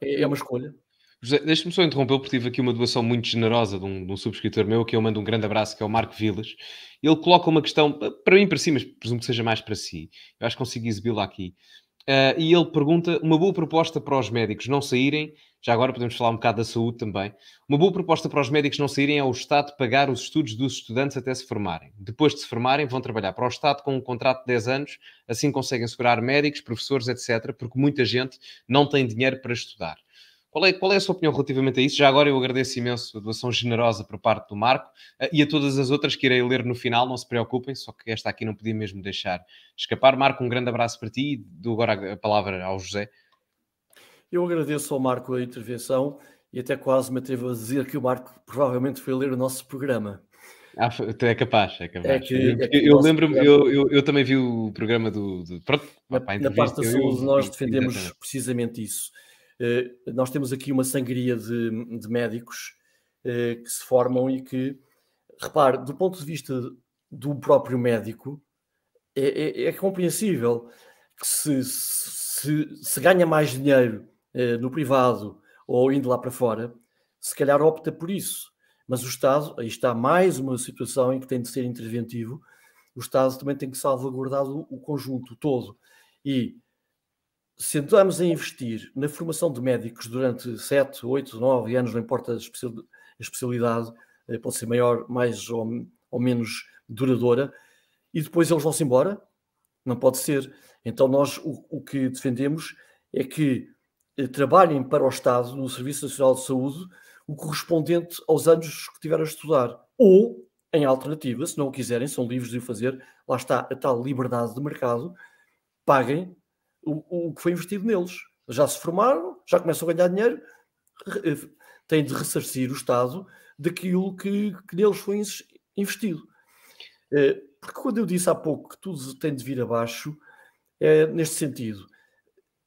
É, é uma escolha. José, deixe me só interromper, porque tive aqui uma doação muito generosa de um, de um subscritor meu, que eu mando um grande abraço, que é o Marco Vilas. Ele coloca uma questão, para mim, para si, mas presumo que seja mais para si. Eu acho que consegui exibi-la aqui. Uh, e ele pergunta: uma boa proposta para os médicos não saírem já agora podemos falar um bocado da saúde também. Uma boa proposta para os médicos não saírem é o Estado pagar os estudos dos estudantes até se formarem. Depois de se formarem, vão trabalhar para o Estado com um contrato de 10 anos, assim conseguem segurar médicos, professores, etc., porque muita gente não tem dinheiro para estudar. Qual é, qual é a sua opinião relativamente a isso? Já agora eu agradeço imenso a doação generosa por parte do Marco eh, e a todas as outras que irei ler no final, não se preocupem, só que esta aqui não podia mesmo deixar escapar. Marco, um grande abraço para ti e dou agora a palavra ao José eu agradeço ao Marco a intervenção e até quase me atrevo a dizer que o Marco provavelmente foi ler o nosso programa. Ah, então é capaz, é capaz. É que, eu, é eu lembro-me, eu, eu, eu, também vi o programa do. do pronto, na, opa, na parte da saúde, nós defendemos exatamente. precisamente isso. Uh, nós temos aqui uma sangria de, de médicos uh, que se formam e que, repare, do ponto de vista do próprio médico, é, é, é compreensível que se, se, se ganha mais dinheiro eh, no privado ou indo lá para fora, se calhar opta por isso. Mas o Estado, aí está mais uma situação em que tem de ser interventivo, o Estado também tem que salvaguardar o, o conjunto todo. E se andamos a investir na formação de médicos durante 7, 8, 9 anos, não importa a especialidade, eh, pode ser maior, mais ou, ou menos duradoura, e depois eles vão-se embora? Não pode ser. Então, nós o, o que defendemos é que eh, trabalhem para o Estado, no Serviço Nacional de Saúde, o correspondente aos anos que tiveram a estudar. Ou, em alternativa, se não o quiserem, são livres de o fazer, lá está a tal liberdade de mercado, paguem o, o que foi investido neles. Já se formaram, já começam a ganhar dinheiro, eh, têm de ressarcir o Estado daquilo que, que neles foi investido. Eh, porque quando eu disse há pouco que tudo tem de vir abaixo, é neste sentido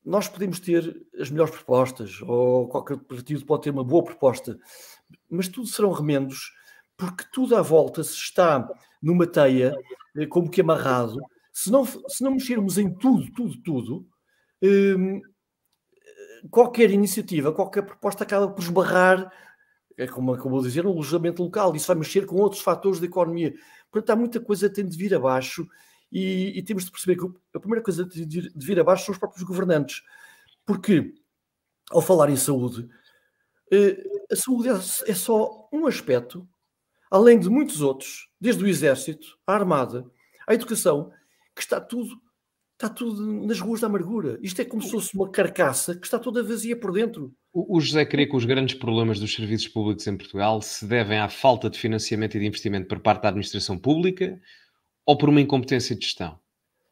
nós podemos ter as melhores propostas, ou qualquer partido pode ter uma boa proposta, mas tudo serão remendos, porque tudo à volta se está numa teia, eh, como que amarrado. Se não, se não mexermos em tudo, tudo, tudo, hum, eh, qualquer iniciativa, qualquer proposta acaba por esbarrar, é como acabou de dizer, no alojamento local. Isso vai mexer com outros fatores da economia. Portanto, há muita coisa que tem de vir abaixo e, e temos de perceber que a primeira coisa de, de, de vir abaixo são os próprios governantes, porque ao falar em saúde, eh, a saúde é, é só um aspecto, além de muitos outros, desde o exército, à armada, à educação, que está tudo está tudo nas ruas da amargura. Isto é como se fosse uma carcaça que está toda vazia por dentro. o José crê que os grandes problemas dos serviços públicos em Portugal se devem à falta de financiamento e de investimento por parte da administração pública, ou por uma incompetência de gestão?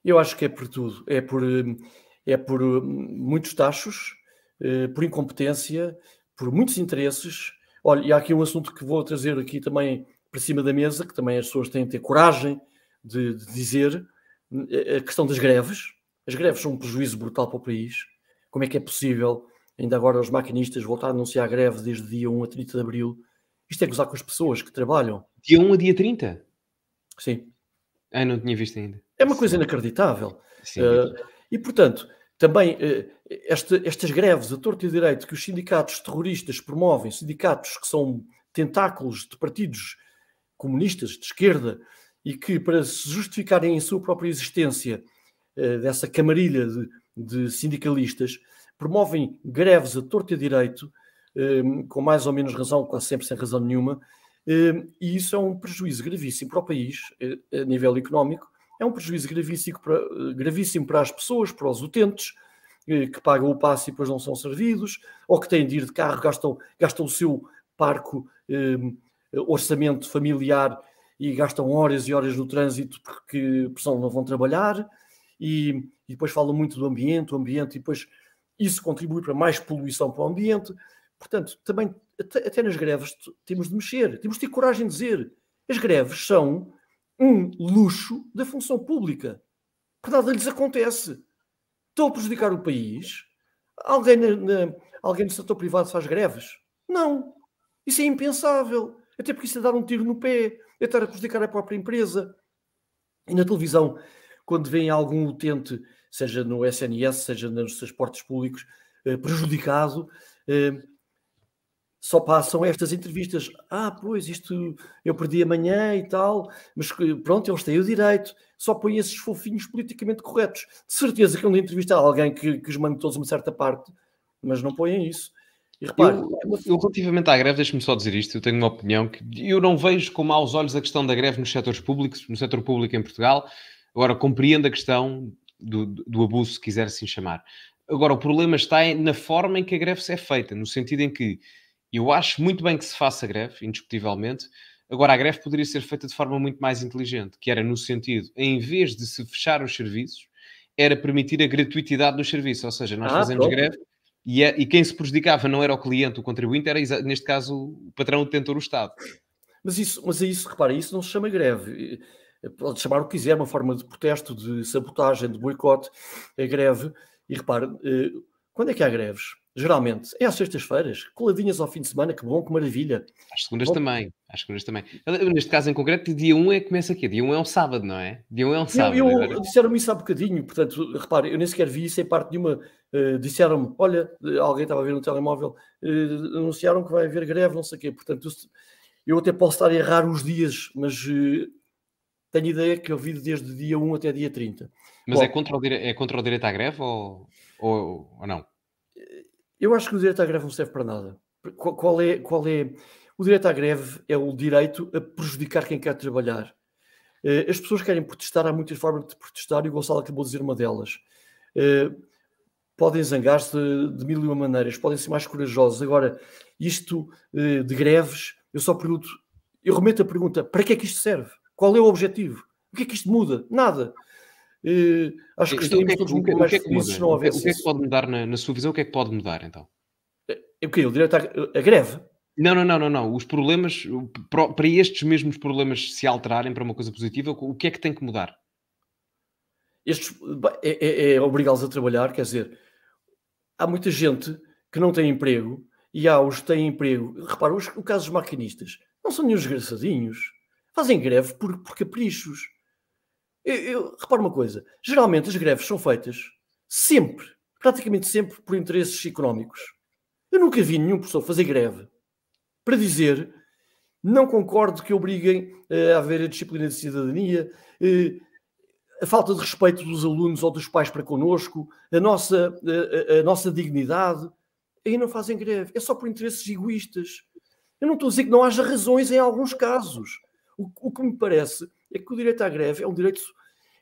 Eu acho que é por tudo. É por, hum, é por hum, muitos taxos, eh, por incompetência, por muitos interesses. Olha, e há aqui um assunto que vou trazer aqui também para cima da mesa, que também as pessoas têm de ter coragem de, de dizer, eh, a questão das greves. As greves são um prejuízo brutal para o país. Como é que é possível, ainda agora, os maquinistas voltar a anunciar a greve desde dia 1 a 30 de abril? Isto é gozar com as pessoas que trabalham. Dia 1 a dia 30? Sim. Ah, não tinha visto ainda. É uma coisa inacreditável. Sim. Uh, e, portanto, também uh, estas greves a torto e direito que os sindicatos terroristas promovem, sindicatos que são tentáculos de partidos comunistas de esquerda e que, para se justificarem em sua própria existência uh, dessa camarilha de, de, sindicalistas, promovem greves a torto e direito, com mais ou menos razão, quase sempre sem razão nenhuma, Hum, e isso é um prejuízo gravíssimo para o país, eh, a nível económico, é um prejuízo gravíssimo para, eh, gravíssimo para as pessoas, para os utentes, eh, que pagam o passe e depois não são servidos, ou que têm de ir de carro, gastam, gastam o seu parco hum, orçamento familiar e gastam horas e horas no trânsito porque, porque não vão trabalhar, e, e, depois falam muito do ambiente, o ambiente, e depois isso contribui para mais poluição para o ambiente. Portanto, também até, até nas greves temos de mexer, temos de ter coragem de dizer. As greves são um luxo da função pública, que nada lhes acontece. Estão a prejudicar o país? Alguém, na, na, alguém no setor privado faz greves? Não. Isso é impensável. Até porque isso é dar um tiro no pé, é estar a prejudicar a própria empresa. E na televisão, quando vem algum utente, seja no SNS, seja nos transportes públicos, eh, prejudicado, eh, só passam estas entrevistas. Ah, pois, isto eu perdi amanhã e tal, mas pronto, eles têm o direito. Só põem esses fofinhos politicamente corretos. De certeza que vão entrevistar alguém que, que os mande todos uma certa parte, mas não põem isso. E repare, eu, é eu relativamente à greve, deixe-me só dizer isto, eu tenho uma opinião que eu não vejo com maus olhos a questão da greve nos setores públicos, no setor público em Portugal. Agora, compreendo a questão do, do abuso, se quiser assim chamar. Agora, o problema está na forma em que a greve se é feita, no sentido em que eu acho muito bem que se faça greve, indiscutivelmente. Agora, a greve poderia ser feita de forma muito mais inteligente, que era no sentido, em vez de se fechar os serviços, era permitir a gratuitidade dos serviços. Ou seja, nós ah, fazemos pronto. greve e, a, é, e, quem se prejudicava não era o cliente, o contribuinte, era, neste caso, o patrão, o detentor, o Estado. Mas isso, mas é isso, repara, isso não se chama greve. Eh, pode chamar o que quiser, é uma forma de protesto, de sabotagem, de boicote, a greve. E repare, eh, quando é que há greves? geralmente. É às sextas-feiras, coladinhas ao fim de semana, que bom, que maravilha. Às segundas bom. também, às segundas também. Neste caso em concreto, dia 1 é que começa aqui, dia 1 é um sábado, não é? Dia 1 é um sábado. Eu, eu disseram-me isso há bocadinho, portanto, repare, eu nem sequer vi isso em parte nenhuma. Uh, disseram-me, olha, eh, alguém estava a ver no telemóvel, uh, anunciaram que vai haver greve, não sei o quê. Portanto, eu até posso estar a errar os dias, mas uh, tenho ideia que eu vi desde dia 1 até dia 30. Mas é bom, é, contra o, é contra o direito à greve ou, ou, ou não? Eu acho que o direito à greve não serve para nada. Qual é, qual é? O direito à greve é o direito a prejudicar quem quer trabalhar. Eh, as pessoas querem protestar, há muitas formas de protestar e o Gonçalo acabou de dizer uma delas. Eh, podem zangar-se de mil e uma maneiras, podem ser mais corajosos. Agora, isto eh, de greves, eu só pergunto, eu remeto a pergunta: para que é que isto serve? Qual é o objetivo? O que é que isto muda? Nada acho que estamos é todos um bocadinho mais é felizes se não houvesse. O que é que é pode mudar na, na sua visão? O que é que pode mudar então? É o quê? a greve? Não, não, não, não, não. Os problemas, para estes mesmos problemas se alterarem para uma coisa positiva, o que é que tem que mudar? Estes, é, é, é obrigá-los a trabalhar, quer dizer, há muita gente que não tem emprego e há os que têm emprego. Repara, os, o caso dos maquinistas não são nenhum desgraçadinhos. Fazem greve por, por caprichos. Eu, eu, repara uma coisa: geralmente as greves são feitas sempre, praticamente sempre, por interesses económicos. Eu nunca vi nenhum professor fazer greve para dizer não concordo que obriguem eh, a haver a disciplina de cidadania, eh, a falta de respeito dos alunos ou dos pais para connosco, a nossa, a, a nossa dignidade. Aí não fazem greve, é só por interesses egoístas. Eu não estou a dizer que não haja razões em alguns casos. O, o que me parece é que o direito à greve é um direito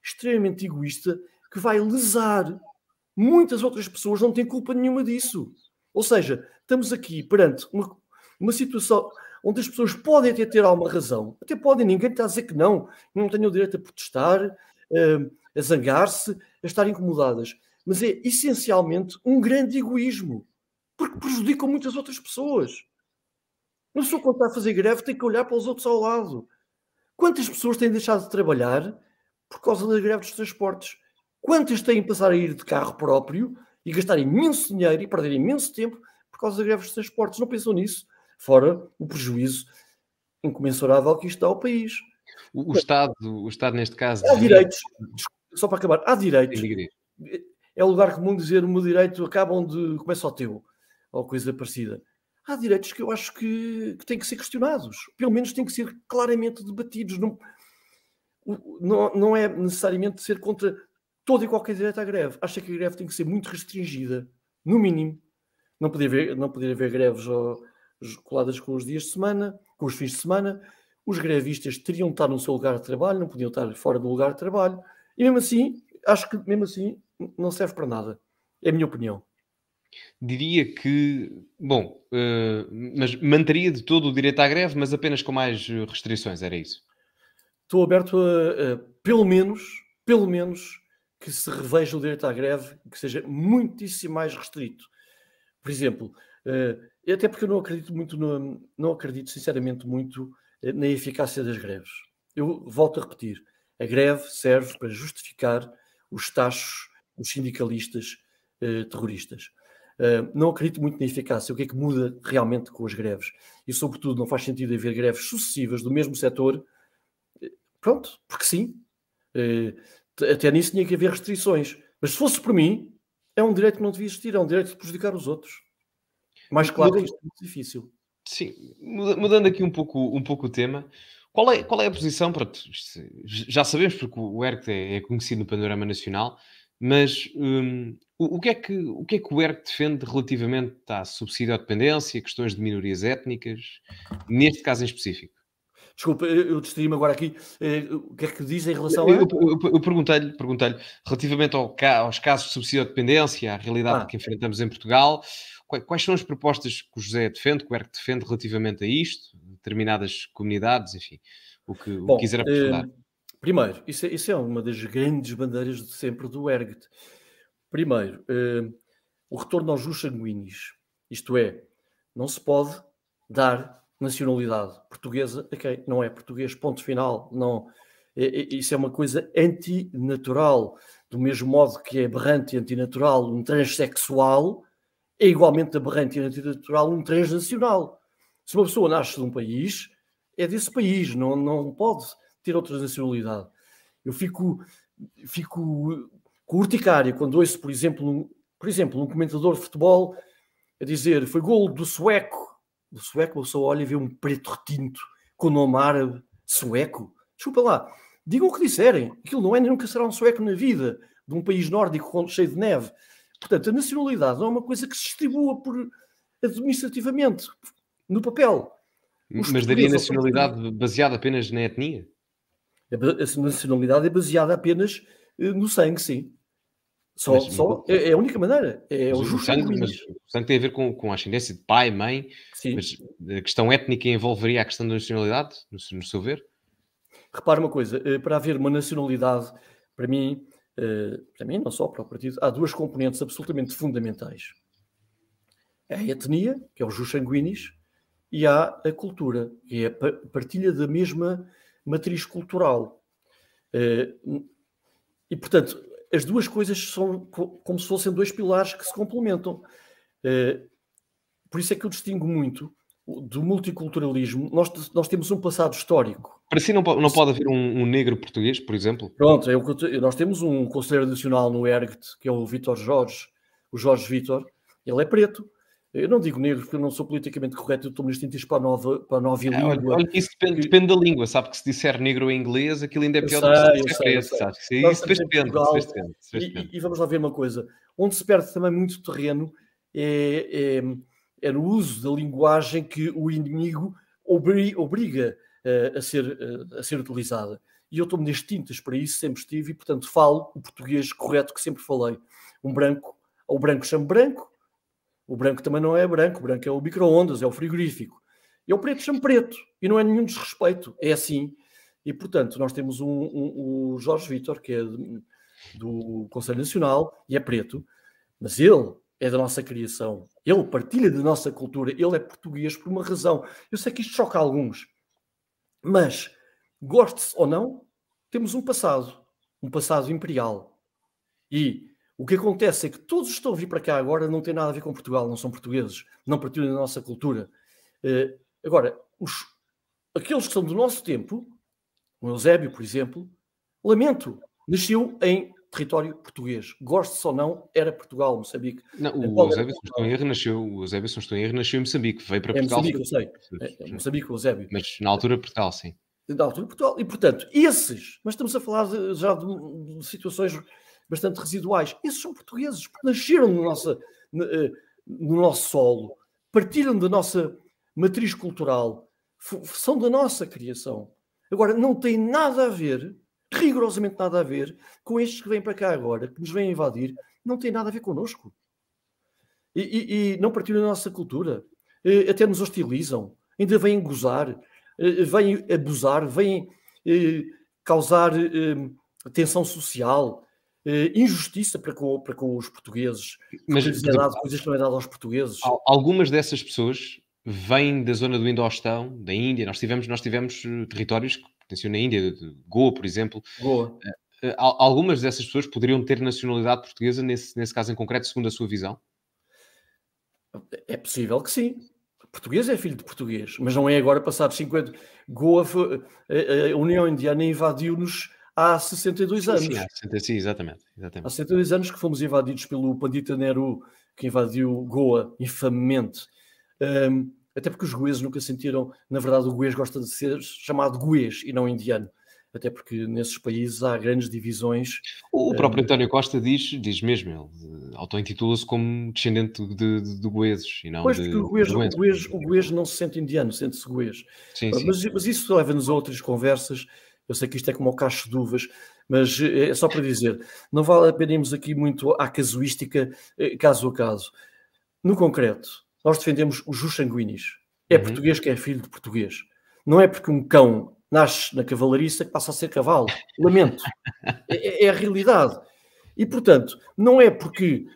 extremamente egoísta que vai lesar muitas outras pessoas, não têm culpa nenhuma disso. Ou seja, estamos aqui perante uma, uma situação onde as pessoas podem até ter alguma razão, até podem, ninguém está a dizer que não, não tenham o direito a protestar, eh, a zangar-se, a estar incomodadas. Mas é essencialmente um grande egoísmo, porque prejudicam muitas outras pessoas. Não sou contra a fazer greve, tem que olhar para os outros ao lado. Quantas pessoas têm deixado de trabalhar por causa das greves dos transportes? Quantas têm de passar a ir de carro próprio e gastar imenso dinheiro e perder imenso tempo por causa das greves dos transportes? Não pensam nisso? Fora o prejuízo incomensurável que isto dá ao país. O, Estado, o Estado, neste caso. Há direitos, só para acabar, há direitos. É o lugar comum dizer o meu direito acaba onde começa o teu, ou coisa parecida há direitos que eu acho que, que têm que ser questionados, pelo menos têm que ser claramente debatidos. Não, não, não é necessariamente ser contra todo e qualquer direito à greve. Acho que a greve tem que ser muito restringida, no mínimo. Não poderia haver, não poder haver greves coladas com os dias de semana, com os fins de semana. Os grevistas teriam de estar no seu lugar de trabalho, não podiam estar fora do lugar de trabalho. E mesmo assim, acho que mesmo assim não serve para nada. É a minha opinião. Diria que, bom, uh, mas manteria de todo o direito à greve, mas apenas com mais eh, restrições, era isso? Estou aberto a, a pelo menos, pelo menos, que se reveja o direito à greve, que seja muitíssimo mais restrito. Por exemplo, uh, até porque eu não acredito muito, no, não acredito sinceramente muito na eficácia das greves. Eu volto a repetir, a greve serve para justificar os taxos dos sindicalistas uh, terroristas ah, não acredito muito na eficácia, o que é que muda realmente com as greves. E, sobretudo, não faz sentido haver greves sucessivas do mesmo setor, ah, pronto, porque sim. Uh, até nisso tinha que haver restrições. Mas se fosse por mim, é um direito que não devia existir, é um direito de prejudicar os outros. Mais claro isto é muito difícil. Sim, mudando aqui um pouco, um pouco o tema, qual é, qual é a posição? Pronto, já sabemos, porque o ERCT é, é conhecido no panorama nacional, mas hum, o, que é que, o que é que o ERC defende relativamente à subsídio à dependência, questões de minorias étnicas, neste caso em específico? Desculpa, eu distraí-me agora aqui. Eh, o que é que diz em relação a. Eu, eu, eu perguntei-lhe, perguntei relativamente ao, aos casos de subsídio à dependência, à realidade ah. que enfrentamos em Portugal, quais, quais, são as propostas que o José defende, que o ERC defende relativamente a isto, determinadas comunidades, enfim, o que, Bom, o que quiser eh, aprofundar? Eh, primeiro, isso é, isso é, uma das grandes bandeiras de sempre do ERGT. Primeiro, eh, o retorno aos jus sanguíneos. Isto é, não se pode dar nacionalidade portuguesa a quem não é português, ponto final. Não, é, é isso é uma coisa antinatural. Do mesmo modo que é aberrante e antinatural um transexual, é igualmente aberrante e antinatural um transnacional. Se uma pessoa nasce de um país, é desse país, não, não pode ter outra nacionalidade. Eu fico, fico com urticária, quando ouço, por exemplo, um, por exemplo, um comentador de futebol a dizer foi gol do sueco, do sueco, eu só olho e vê um preto retinto com nome árabe sueco. Desculpa lá, digam o que disserem, aquilo não é nunca será um sueco na vida, de um país nórdico cheio de neve. Portanto, a nacionalidade não é uma coisa que se distribua por, administrativamente, no papel. Os Mas daria nacionalidade baseada apenas na etnia? A nacionalidade é baseada apenas eh, no sangue, sim. Só, mas, só é, é, a única maneira. É, é o justo. Sangue, mas, o sangue tem a ver com, com a ascendência de pai, mãe, Sim. mas a questão étnica envolveria a questão da nacionalidade, no, no seu ver? Repara uma coisa, eh, para haver uma nacionalidade, para mim, eh, para mim, não só para o partido, há duas componentes absolutamente fundamentais. É a etnia, que é o jus sanguinis, e há a cultura, que é a partilha da mesma matriz cultural. Eh, e, portanto, as duas coisas são como se fossem dois pilares que se complementam. Eh, por isso é que eu distingo muito do multiculturalismo. Nós, nós temos um passado histórico. Para si não, não pode haver um, um negro português, por exemplo? Pronto, é eu, nós temos um conselheiro nacional no ERGT, que é o Vítor Jorge, o Jorge Vítor, ele é preto. Eu não digo negro porque eu não sou politicamente correto, eu estou neste instinto para É, língua. olha, isso depende, depende, da língua, sabe? Que se disser negro em inglês, aquilo ainda é pior do que se preto, sabe? isso depende. E, e, vamos lá ver uma coisa. Onde se perde também muito terreno é, é, é no uso da linguagem que o inimigo obri, obriga uh, a, ser, uh, a ser utilizada. E eu tomo neste tintas para isso, sempre estive, e portanto falo o português correto que sempre falei. Um branco, ao branco chama branco, o branco também não é branco, o branco é o micro-ondas, é o frigorífico. E o preto chama preto, e não é nenhum desrespeito, é assim. E, portanto, nós temos um, um, o Jorge Vitor, que é do, do Conselho Nacional, e é preto, mas ele é da nossa criação, ele partilha da nossa cultura, ele é português por uma razão. Eu sei que isto choca alguns, mas, goste-se ou não, temos um passado, um passado imperial. E o que acontece é que todos os que estão a vir para cá agora não têm nada a ver com Portugal, não são portugueses, não partilham da nossa cultura. Uh, agora, os, aqueles que são do nosso tempo, o Eusébio, por exemplo, lamento, nasceu em território português. Gosto ou não, era Portugal, Moçambique. Não, o Eusébio, se não erro, nasceu, o Eusébio, se erro, nasceu em Moçambique, veio para é, Portugal. Moçambique, eu sei. É, Moçambique, o Eusébio. Mas na altura Portugal, sim. Na altura Portugal. E, portanto, esses, mas estamos a falar de, já de, de situações bastante residuais. Esses são portugueses, nasceram no nosso, eh, no nosso solo, partilham da nossa matriz cultural, são da nossa criação. Agora, não tem nada a ver, rigorosamente nada a ver, com estes que vêm para cá agora, que nos vêm invadir, não tem nada a ver connosco. E, e, e não partilham da nossa cultura. Eh, até nos hostilizam, ainda vêm gozar, eh, vêm abusar, vêm causar tensão social, eh, injustiça para com, para com os portugueses. Mas é dado, coisas que não é dado aos portugueses. Algumas dessas pessoas vêm da zona do Indostão, da Índia. Nós tivemos, nós tivemos eh, territórios que pertenciam na Índia, de Goa, por exemplo. Goa. Eh, algumas dessas pessoas poderiam ter nacionalidade portuguesa, nesse, nesse caso em concreto, segundo a sua visão? É possível que sim. Português é filho de português, mas não é agora passado 50. Goa, a União Indiana invadiu-nos há 62 anos. Sim, sim exatamente, exatamente. Há 62 anos que fomos invadidos pelo Pandita Nehru, que invadiu Goa, infamemente. Um, até porque os goeses nunca sentiram, na verdade, o goês gosta de ser chamado goês e não indiano. Até porque nesses países há grandes divisões. O próprio António Costa diz, diz mesmo, ele auto-intitula-se como descendente de, de, de goeses e não pois, de. Pois, porque o goês, o goês não se sente indiano, sente-se goês. Sim, ah, mas, sim. mas isso leva-nos a outras conversas eu sei que isto é como o cacho de uvas, mas eh, é só para dizer, não vale a pena irmos aqui muito à casuística, eh, caso a caso. No concreto, nós defendemos os jus sanguíneos. É uhum. português que é filho de português. Não é porque um cão nasce na cavalariça que passa a ser cavalo. Lamento. é, é, é a realidade. E, portanto, não é porque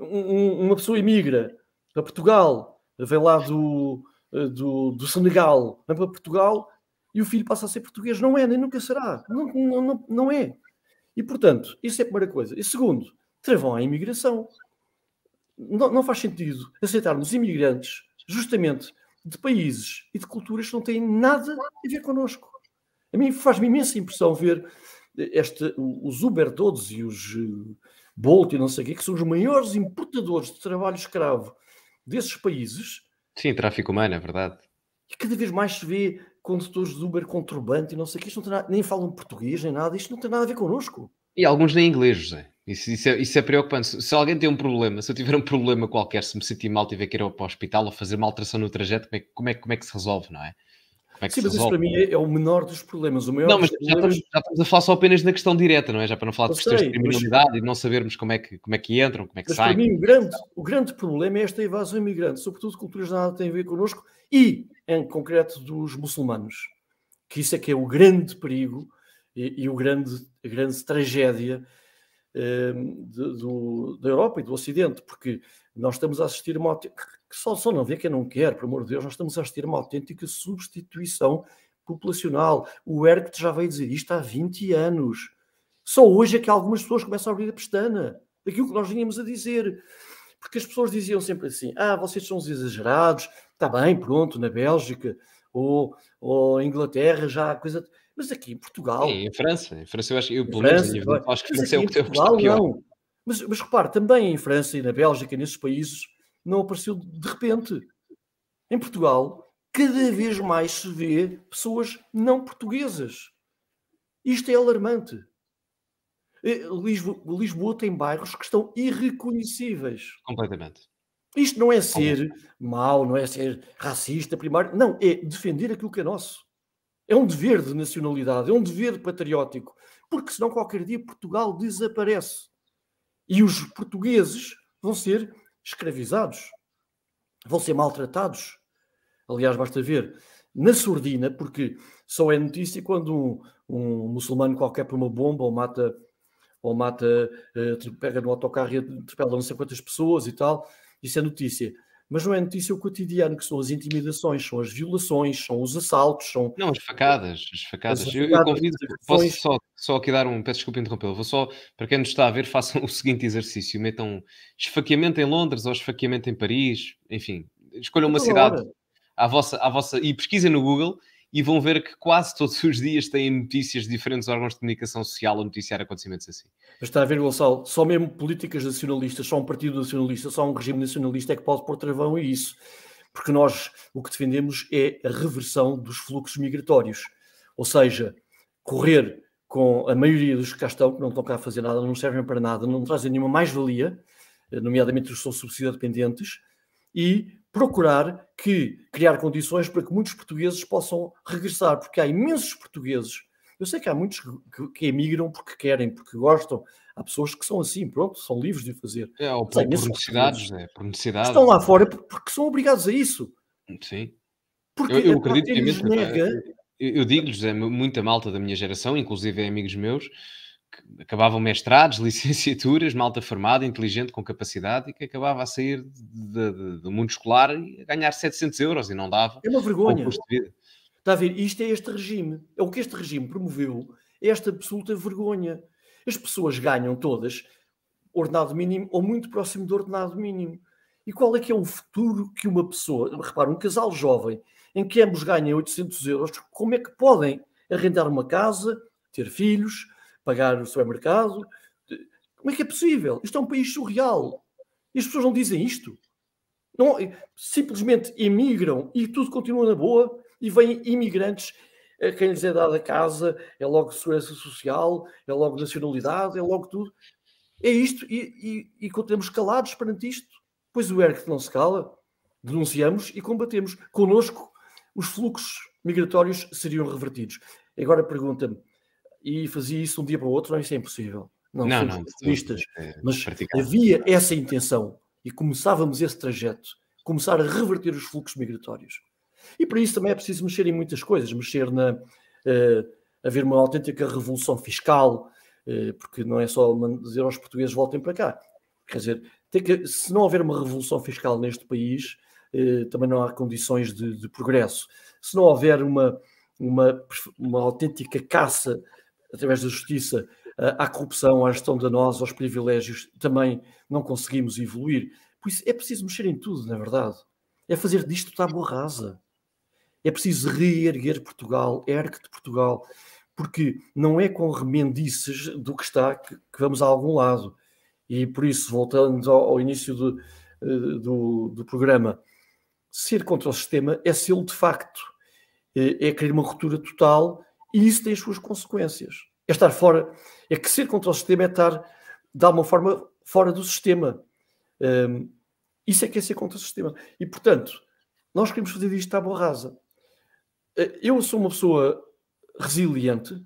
uh, um, uma pessoa emigra para Portugal, vem lá do, uh, do, do Senegal, vem para Portugal, e o filho passa a ser português. Não é, nem nunca será. Não, não, não, não é. E, portanto, isso é a primeira coisa. E, segundo, travão à imigração. Não, não faz sentido aceitarmos imigrantes, justamente, de países e de culturas que não têm nada a ver connosco. A mim faz-me imensa impressão ver este, os Uber todos e os eh, Bolt e não sei o quê, que são os maiores importadores de trabalho escravo desses países. Sim, tráfico humano, é verdade. E cada vez mais se vê condutores de Uber com turbante e não sei o que, isto não tem nada, nem falam português nem nada, isto não tem nada a ver connosco. E alguns nem inglês, José. Isso, isso, é, isso é preocupante. Se, se, alguém tem um problema, se eu tiver um problema qualquer, se me sentir mal, tiver que ir ao, para o hospital ou fazer uma alteração no trajeto, como é, como é, como é que se resolve, não é? Como é que Sim, mas isso para mim é, é, o menor dos problemas. O maior não, mas já, estamos, já, estamos, a falar só apenas da questão direta, não é? Já para não falar de questões de criminalidade mas... e de não sabermos como é que, como é que entram, como é que mas saem. Para mim, o grande, o grande problema é esta invasão imigrante, sobretudo culturas nada têm a ver connosco e, em concreto, dos muçulmanos. Que isso é que é o grande perigo e, e o grande, a grande tragédia eh, de, do, da Europa e do Ocidente, porque nós estamos a assistir a uma que só, só não vê quem não quer, por amor de Deus, nós estamos a assistir uma autêntica substituição populacional. O Hercute já veio dizer isto há 20 anos. Só hoje é que algumas pessoas começam a abrir a pestana. Aquilo que nós vínhamos a dizer. Porque as pessoas diziam sempre assim: ah, vocês são os exagerados, está bem, pronto, na Bélgica ou, ou Inglaterra já há coisa. Mas aqui em Portugal. em França. Em França eu acho, eu, pelo França, menos, acho que isso é, é o que tem é o Não. Mas, mas repare, também em França e na Bélgica, nesses países, não apareceu de repente. Em Portugal, cada vez mais se vê pessoas não portuguesas. Isto é alarmante. Eh, Lisbo Lisboa tem bairros que estão irreconhecíveis. Completamente. Isto não é ser mau, não é ser racista, primário. Não, é defender aquilo que é nosso. É um dever de nacionalidade, é um dever patriótico. Porque senão qualquer dia Portugal desaparece. E os portugueses vão ser escravizados, vão ser maltratados. Aliás, basta ver na surdina, porque só é notícia quando um, um muçulmano qualquer põe uma bomba ou mata, ou mata, uh, pega no autocarro e atropela não sei quantas pessoas e tal. Isso é notícia. Mas, não é isso é o cotidiano, que são as intimidações, são as violações, são os assaltos, são... Não, as facadas, as facadas. As eu, eu convido, posso só, só aqui dar um... Peço desculpa interrompê-lo. Vou só, para quem nos está a ver, façam o seguinte exercício. Metam esfaqueamento em Londres ou esfaqueamento em Paris, enfim. Escolham uma cidade à vossa, à vossa... E pesquisem no Google e vão ver que quase todos os dias têm notícias de diferentes órgãos de comunicação social a noticiar acontecimentos assim. Mas está a ver, Gonçalo, só mesmo políticas nacionalistas, só um partido nacionalista, só um regime nacionalista é que pode pôr travão a isso. Porque nós o que defendemos é a reversão dos fluxos migratórios. Ou seja, correr com a maioria dos que cá estão, que não estão cá a fazer nada, não servem para nada, não trazem nenhuma mais-valia, eh, nomeadamente os que são subsídio dependentes, e procurar que criar condições para que muitos portugueses possam regressar, porque há imensos portugueses. Eu sei que há muitos que, que emigram porque querem, porque gostam. Há pessoas que são assim, pronto, são livres de fazer. É, ou por, por necessidades, né? por necessidades. Estão lá fora porque são obrigados a isso. Sim. Porque eu, eu acredito que eh, nega... Eu, eu digo-lhes, é muita malta da minha geração, inclusive é amigos meus, acabavam mestrados, licenciaturas, malta formada, inteligente, com capacidade e que acabava a sair do mundo escolar e a ganhar 700 euros e não dava. É uma vergonha. Está a ver? Isto é este regime. É o que este regime promoveu. É esta absoluta vergonha. As pessoas ganham todas ordenado mínimo ou muito próximo do ordenado mínimo. E qual é que é o futuro que uma pessoa, repara, um casal jovem em que ambos ganham 800 euros, como é que podem arrendar uma casa, ter filhos, pagar o supermercado. Como é que é possível? Isto é um país surreal. E as pessoas não dizem isto. Não, simplesmente emigram e tudo continua na boa e vêm imigrantes a eh, quem lhes é dada casa, é logo segurança social, é logo nacionalidade, é logo tudo. É isto e, e, e continuamos calados perante isto. Pois o ERC não se cala, denunciamos e combatemos. Conosco os fluxos migratórios seriam revertidos. Agora pergunta-me, e fazia isso um dia para o outro, não, isso é impossível. Não, não, não listas, é, mas praticado. havia essa intenção e começávamos esse trajeto, começar a reverter os fluxos migratórios. E para isso também é preciso mexer em muitas coisas, mexer na uh, haver uma autêntica revolução fiscal, uh, porque não é só dizer aos portugueses voltem para cá. Quer dizer, que, se não houver uma revolução fiscal neste país, uh, também não há condições de, de progresso. Se não houver uma, uma, uma autêntica caça através da justiça, eh, à corrupção, à gestão da nós aos privilégios, também não conseguimos evoluir. Por isso é preciso mexer em tudo, na verdade. É fazer disto tábua rasa. É preciso reerguer Portugal, ergue de Portugal, porque não é com remendices do que está que, que vamos a algum lado. E por isso, voltando ao, ao início do, eh, do, do, programa, ser contra o sistema é ser de facto, é, é querer uma ruptura total e isso tem as suas consequências. É estar fora, é que ser contra o sistema é estar, de alguma forma, fora do sistema. Um, isso é que é ser contra o sistema. E, portanto, nós queremos fazer isto à boa rasa. Eh, eu sou uma pessoa resiliente.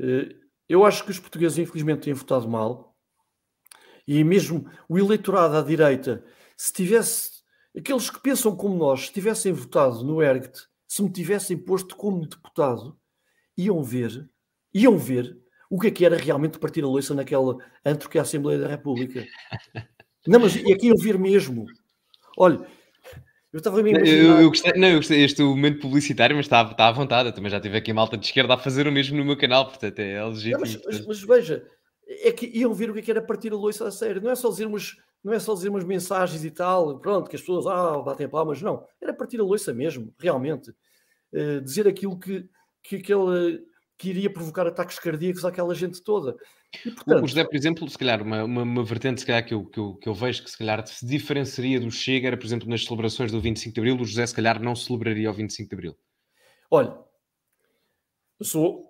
Eh, eu acho que os portugueses, infelizmente, têm votado mal. E mesmo o eleitorado à direita, se tivesse, aqueles que pensam como nós, se tivessem votado no ERGT, se me tivessem posto como deputado, iam ver, iam ver o que é que era realmente partir a louça naquela antro que é a Assembleia da República. Não, mas e aqui eu ver mesmo. Olha, eu estava a me imaginar... Eu, eu gostei, não, eu gostei, este momento publicitário, mas está, está à vontade. Eu também já tive aqui malta de esquerda a fazer o mesmo no meu canal, portanto é legítimo. Não, mas, mas, mas, veja, é que iam ver o que, é que era partir a louça a sério. Não é só dizermos, não é só dizer umas mensagens e tal, pronto, que as pessoas ah, batem palmas. Não, era partir a louça mesmo, realmente. Uh, dizer aquilo que que, que ele queria iria provocar ataques cardíacos àquela gente toda. E, portanto... O José, por exemplo, se calhar uma, uma, uma vertente se calhar, que, eu, que, eu, que eu vejo que se calhar se diferenciaria do Chega era, por exemplo, nas celebrações do 25 de Abril, o José se calhar não celebraria o 25 de Abril. Olha, eu sou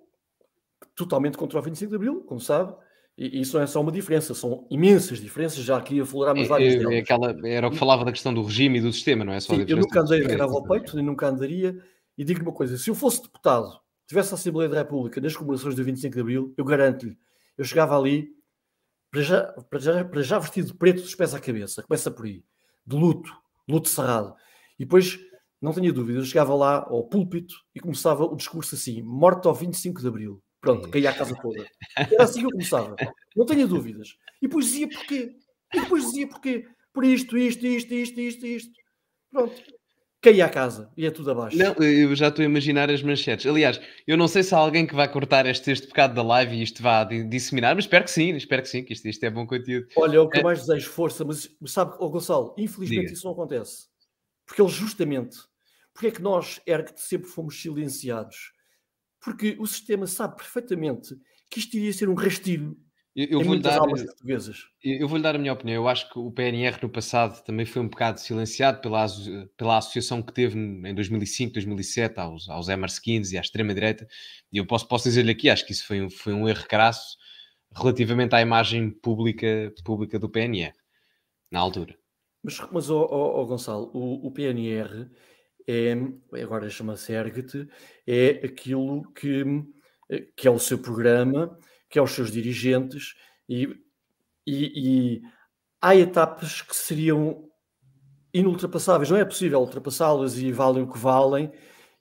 totalmente contra o 25 de Abril, como sabe, e isso é só uma diferença, são imensas diferenças, já aqui aflorámos é, várias é, é, aquela, Era o que falava da questão do regime e do sistema, não é só Sim, Eu nunca andei a ao peito, nem nunca andaria, e digo-lhe uma coisa, se eu fosse deputado tivesse a Assembleia da República nas comemorações do 25 de Abril, eu garanto-lhe, eu chegava ali, para já, para já, para já vestido de preto dos pés à cabeça, começa por aí, de luto, luto cerrado. E depois, não tinha dúvida, eu chegava lá ao púlpito e começava o discurso assim, morto ao 25 de Abril. Pronto, caía a casa toda. Era assim que eu começava, não tenha dúvidas. E depois dizia porquê, e depois dizia porquê, por isto, isto, isto, isto, isto, isto. Pronto, caí à casa, ia é tudo abaixo. Não, eu já estou a imaginar as manchetes. Aliás, eu não sei se há alguém que vai cortar este, este bocado da live e isto vá disseminar, mas espero que sim, espero que sim, que isto, isto é bom conteúdo. Olha, é o que eu eh, mais desejo, força, mas sabe, oh Gonçalo, infelizmente Diga. isso não acontece. Porque eles justamente, porque é que nós, ERCT, sempre fomos silenciados? Porque o sistema sabe perfeitamente que isto iria ser um rastilho eu, eu vou dar, eu vou-lhe dar a minha opinião. Eu acho que o PNR no passado também foi um bocado silenciado pela, pela associação que teve em 2005, 2007 aos, aos Emerskins e à extrema-direita. E eu posso, posso dizer-lhe aqui, acho que isso foi um, foi um erro crasso relativamente à imagem pública, pública do PNR, na altura. Mas, mas oh, oh, oh Gonçalo, o, o PNR, é, agora chama-se ERGT, é aquilo que, que é o seu programa que é os seus dirigentes, e, e, e há etapas que seriam inultrapassáveis, não é possível ultrapassá-las e valem o que valem,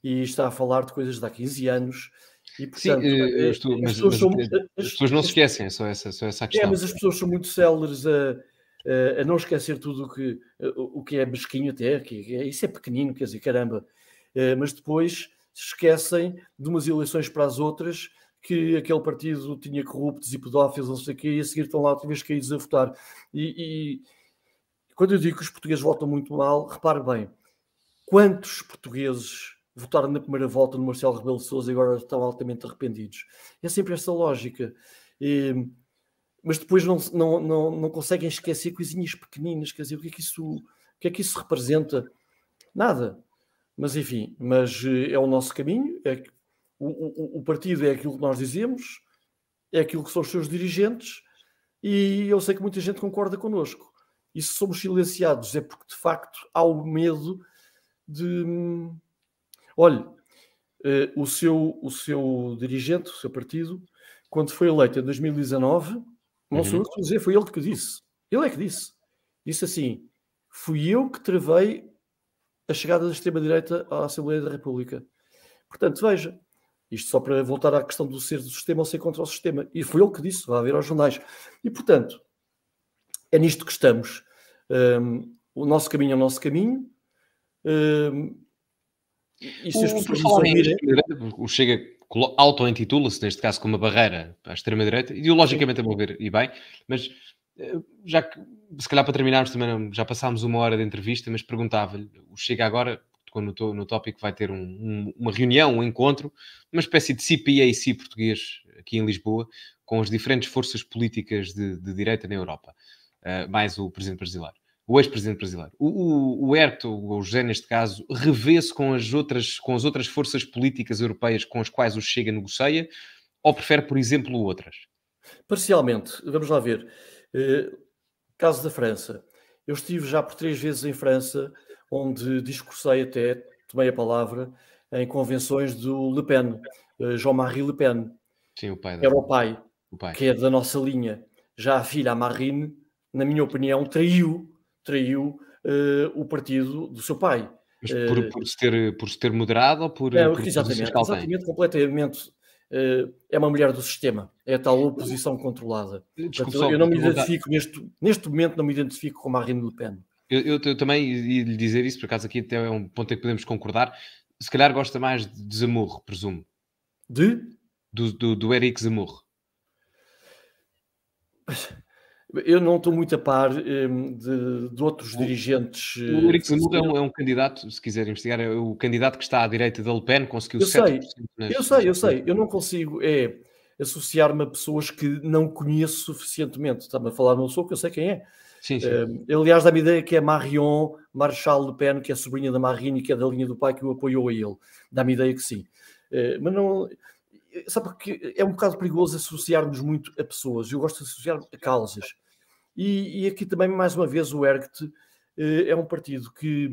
e está a falar de coisas de há 15 anos. E, portanto, Sim, eh, eh, estou, as, mas, pessoas mas, as, as, pessoas não se esquecem, é só essa, só essa é, questão. É, mas as pessoas são muito céleres a, a não esquecer tudo o que, o que é mesquinho até, que é, isso é pequenino, quer dizer, caramba. Eh, mas depois se esquecem de umas eleições para as outras que aquele partido tinha corruptos e pedófilos, não sei o quê, e a seguir estão lá outra vez caídos a votar. E, e quando eu digo que os portugueses votam muito mal, repare bem, quantos portugueses votaram na primeira volta no Marcelo Rebelo de Sousa e agora estão altamente arrependidos? É sempre essa lógica. E, mas depois não, não, não, não conseguem esquecer coisinhas pequeninas, quer dizer, o que é que isso, o que é que isso representa? Nada. Mas enfim, mas eh, é o nosso caminho, é o, o, o, partido é aquilo que nós dizemos, é aquilo que são os seus dirigentes, e eu sei que muita gente concorda connosco. E se somos silenciados é porque, de facto, há o medo de. Hum, Olhe, eh, o, seu, o seu dirigente, o seu partido, quando foi eleito em 2019, não sou uhum. eu que dizer, foi ele que disse. Ele é que disse. Disse assim: fui eu que travei a chegada da extrema-direita à Assembleia da República. Portanto, veja, isto só para voltar à questão do ser do sistema ou ser contra o sistema. E foi ele que disse, vai ver aos jornais. E, portanto, é nisto que estamos. Um, o nosso caminho é o nosso caminho. Um, e se as o, pessoas ouvirem... O Chega auto-intitula-se, neste caso, como uma barreira à extrema-direita. Ideologicamente, Sim. a ver, e bem. Mas, eh, já que, se calhar para terminarmos, também já passámos uma hora de entrevista, mas perguntava-lhe, o Chega agora tocou no, no tópico, vai ter um, um, uma reunião, um encontro, uma espécie de CPAC português aqui em Lisboa, com as diferentes forças políticas de, de direita na Europa, uh, mais o presidente brasileiro, o ex-presidente brasileiro. O, o, o Herto, o José, neste caso, revê-se com, as outras, com as outras forças políticas europeias com as quais o Chega negocia, ou prefere, por exemplo, outras? Parcialmente, vamos lá ver. Uh, caso da França. Eu estive já por três vezes em França onde discursei até, tomei a palavra, em convenções do Le Pen, eh, Jean-Marie Le Pen. Sim, o pai. Era o, pai, o pai, que é da nossa linha. Já a filha, a Marine, na minha opinião, traiu, traiu uh, o partido do seu pai. Mas eh, por, uh, por, se, ter, por se ter moderado ou por. É, por exatamente, por exatamente completamente. Uh, é uma mulher do sistema, é a tal oposição controlada. Portanto, eu não me identifico, neste, neste momento, não me identifico com Marine Le Pen. Eu, eu, eu também ia lhe dizer isso, por acaso aqui até é um ponto em que podemos concordar. Se calhar gosta mais de Zamurro, presumo. De? Do, do, do Eric Zamurro. Eu não estou muito a par hum, de, de, outros o, dirigentes. O eh, Eric Zemmour é, um, é, um, candidato, se quiser investigar, é o candidato que está à direita da Le Pen, conseguiu eu 7%. Sei, nas... Eu sei, eu sei. Eu não consigo é, associar-me a pessoas que não conheço suficientemente. Estava a falar de uma pessoa que eu sei quem é. Sim, sim. Ehm, aliás, dá-me ideia que é Marion Marchal de Pen, que é sobrinha da Marine, que é da linha do pai, que o apoiou a ele. Dá-me ideia que sim. Uh, mas não. Eh, Sabe porque é um bocado perigoso associarmos muito a pessoas. Eu gosto de associar a causas. E, e aqui também, mais uma vez, o ERCT uh, eh, é um partido que,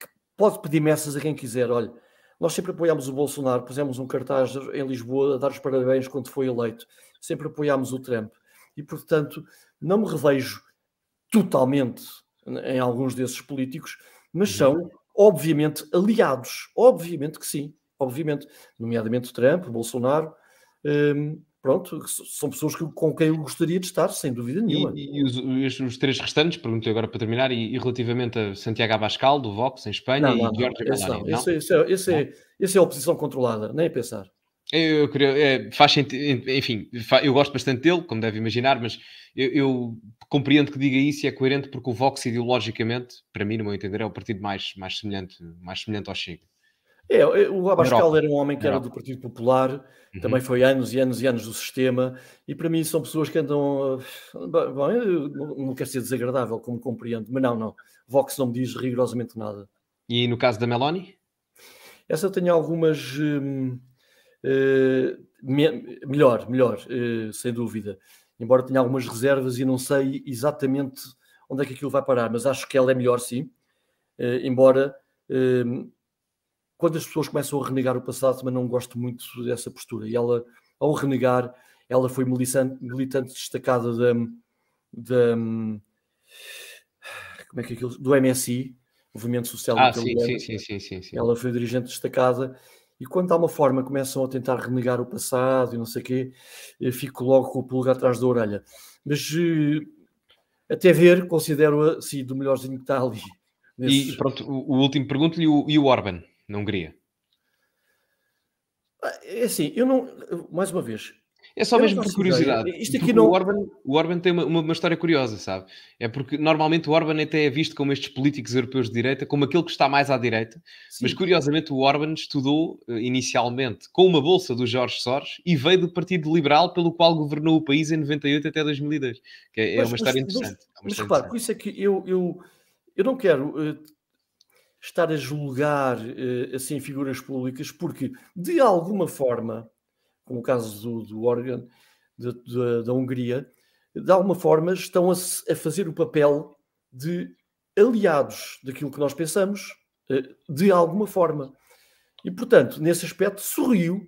que pode pedir messas a quem quiser. Olha, nós sempre apoiámos o Bolsonaro, pusemos um cartaz em Lisboa a dar os parabéns quando foi eleito. Sempre apoiámos o Trump. E, portanto, não me revejo totalmente em alguns desses políticos, mas uhum. são, obviamente, aliados. Obviamente que sim. Obviamente. Nomeadamente Trump, Bolsonaro. Hum, pronto, são pessoas que, com quem eu gostaria de estar, sem dúvida nenhuma. E, e os, os, três restantes, pergunto agora para terminar, e, e, relativamente a Santiago Abascal, do Vox, em Espanha, não, não, e Jorge Malari, não, esse, é, é, é, não? é, é a oposição controlada, nem a pensar. Eu, queria, é, faz sentido, enfim, eu gosto bastante dele, como deve imaginar, mas eu, eu, compreendo que diga isso e é coerente porque o Vox ideologicamente, para mim, no meu entender, é o partido mais, mais, semelhante, mais semelhante ao Chega. É, é o Abascal era um homem que era do Partido Popular, uhum. também foi anos e anos e anos do sistema, e para mim são pessoas que andam. Eh, Bom, eu não quero ser desagradável, como compreendo, mas não, não. Vox não me diz rigorosamente nada. E no caso da Meloni? Essa eu tenho algumas. Hum, eh, me, melhor, melhor, eh, sem dúvida. Embora tenha algumas reservas e não sei exatamente onde é que aquilo vai parar, mas acho que ela é melhor sim. Eh, embora ehm, quando as pessoas começam a renegar o passado, mas não gosto muito dessa postura. E ela, ao renegar, ela foi militante, militante destacada da, como é que é aquilo? do MSI, Movimento Social ah, sim, sim, sim, sim, Ela foi dirigente destacada e quando há uma forma começam a tentar renegar o passado e não sei o quê, fico logo com o pulgar atrás da orelha. Mas eh, até ver, considero assim do melhorzinho que está ali. E pronto, o, último pergunto-lhe, e o Orban, na Hungria? Ah, é assim, eu não, mais uma vez, é só eu mesmo por curiosidade. Isto aqui não... o, Orban, o Orban tem uma, uma, história curiosa, sabe? É porque normalmente o Orban até é visto como estes políticos europeus de direita, como aquele que está mais à direita, Sim. mas curiosamente o Orban estudou eh, inicialmente com uma bolsa do Jorge Soros e veio do Partido Liberal, pelo qual governou o país em 98 até 2002. Que é, é mas, uma história mas, interessante. É mas, é mas por isso é que eu, eu, eu não quero. Uh, estar a julgar eh, assim figuras públicas, porque de alguma forma como o caso do, do de, de, da Hungria, de alguma forma estão a, a, fazer o papel de aliados daquilo que nós pensamos, eh, de alguma forma. E, portanto, nesse aspecto, sorriu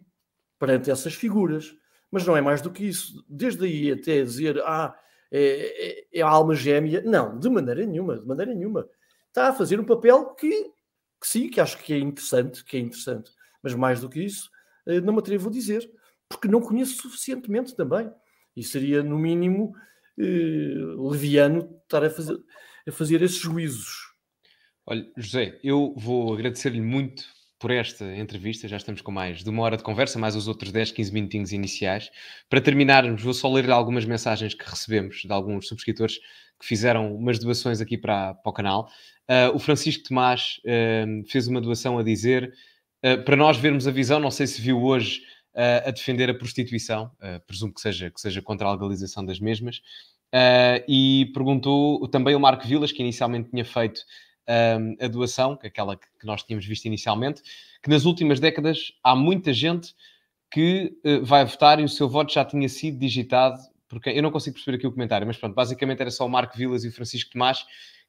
perante essas figuras. Mas não é mais do que isso. Desde aí até dizer, ah, é, é, é a alma gêmea. Não, de maneira nenhuma, de maneira nenhuma. Está a fazer um papel que, que sim, que acho que é interessante, que é interessante. Mas mais do que isso, eh, não me atrevo a dizer porque não conheço suficientemente também. E seria, no mínimo, eh, leviano estar a fazer, a fazer esses juízos. Olha, José, eu vou agradecer-lhe muito por esta entrevista. Já estamos com mais de uma hora de conversa, mais os outros 10, 15 minutinhos iniciais. Para terminarmos, vou só ler algumas mensagens que recebemos de alguns subscritores que fizeram umas doações aqui para, para o canal. Uh, o Francisco Tomás uh, fez uma doação a dizer: uh, para nós vermos a visão, não sei se viu hoje a defender a prostituição, eh, presumo que seja, que seja contra a legalização das mesmas, eh, e perguntou também o Marco Vilas, que inicialmente tinha feito ehm, a doação, é aquela que nós tínhamos visto inicialmente, que nas últimas décadas há muita gente que eh, vai votar e o seu voto já tinha sido digitado, porque eu não consigo perceber aqui o comentário, mas pronto, basicamente era só o Marco Vilas e o Francisco Tomás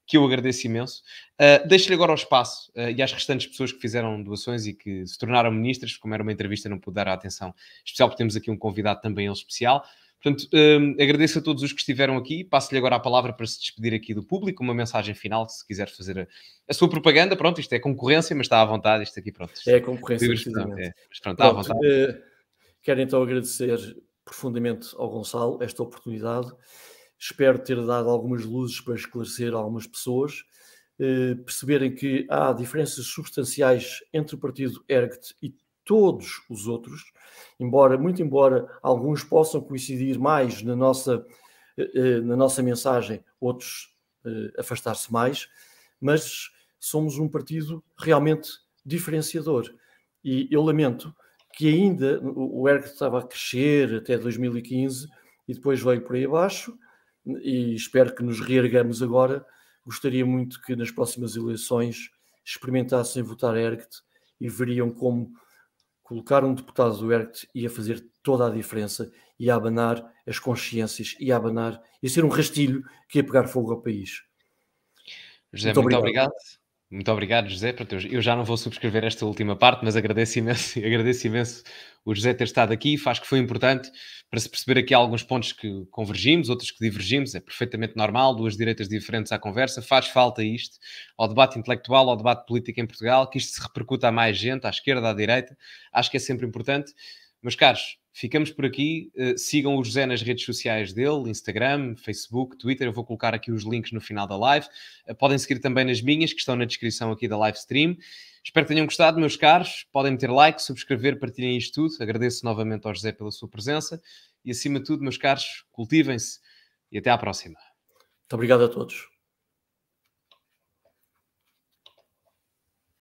que eu agradeço imenso. Uh, Deixo-lhe agora o espaço uh, e às restantes pessoas que fizeram doações e que se tornaram ministras, como era uma entrevista, não pude dar a atenção especial, porque temos aqui um convidado também ele especial. Portanto, um, ah, agradeço a todos os que estiveram aqui. Passo-lhe agora a palavra para se despedir aqui do público, uma mensagem final, se quiser fazer a, a sua propaganda. Pronto, isto é concorrência, mas está à vontade. Isto aqui, pronto. Isto, é concorrência, livres, não, é, mas pronto, pronto, está à vontade. Uh, quero então agradecer profundamente ao Gonçalo esta oportunidade Espero ter dado algumas luzes para esclarecer algumas pessoas, eh, perceberem que há diferenças substanciais entre o partido ERGT e todos os outros, embora, muito embora alguns possam coincidir mais na nossa, eh, eh, na nossa mensagem, outros eh, afastar-se mais, mas somos um partido realmente diferenciador. E eu lamento que ainda o ERGT estava a crescer até 2015 e depois veio por aí abaixo, e espero que nos reergamos agora. Gostaria muito que nas próximas eleições experimentassem votar ERCT e veriam como colocar um deputado do ERCT ia fazer toda a diferença e abanar as consciências e abanar e ser um rastilho que ia pegar fogo ao país. José, muito, muito obrigado. obrigado. Muito obrigado, José. Eu já não vou subscrever esta última parte, mas agradeço imenso, agradeço imenso o José ter estado aqui. Faz que foi importante para se perceber aqui alguns pontos que convergimos, outros que divergimos. É perfeitamente normal, duas direitas diferentes à conversa. Faz falta isto ao debate intelectual, ao debate político em Portugal, que isto se repercuta a mais gente, à esquerda, à direita. Acho que é sempre importante. Meus caros, Ficamos por aqui. Eh, sigam o José nas redes sociais dele: Instagram, Facebook, Twitter. Eu vou colocar aqui os links no final da live. Eh, podem seguir também nas minhas, que estão na descrição aqui da live stream. Espero que tenham gostado, meus caros. Podem meter like, subscrever, partilhem isto tudo. Agradeço novamente ao José pela sua presença. E acima de tudo, meus caros, cultivem-se e até à próxima. Muito obrigado a todos.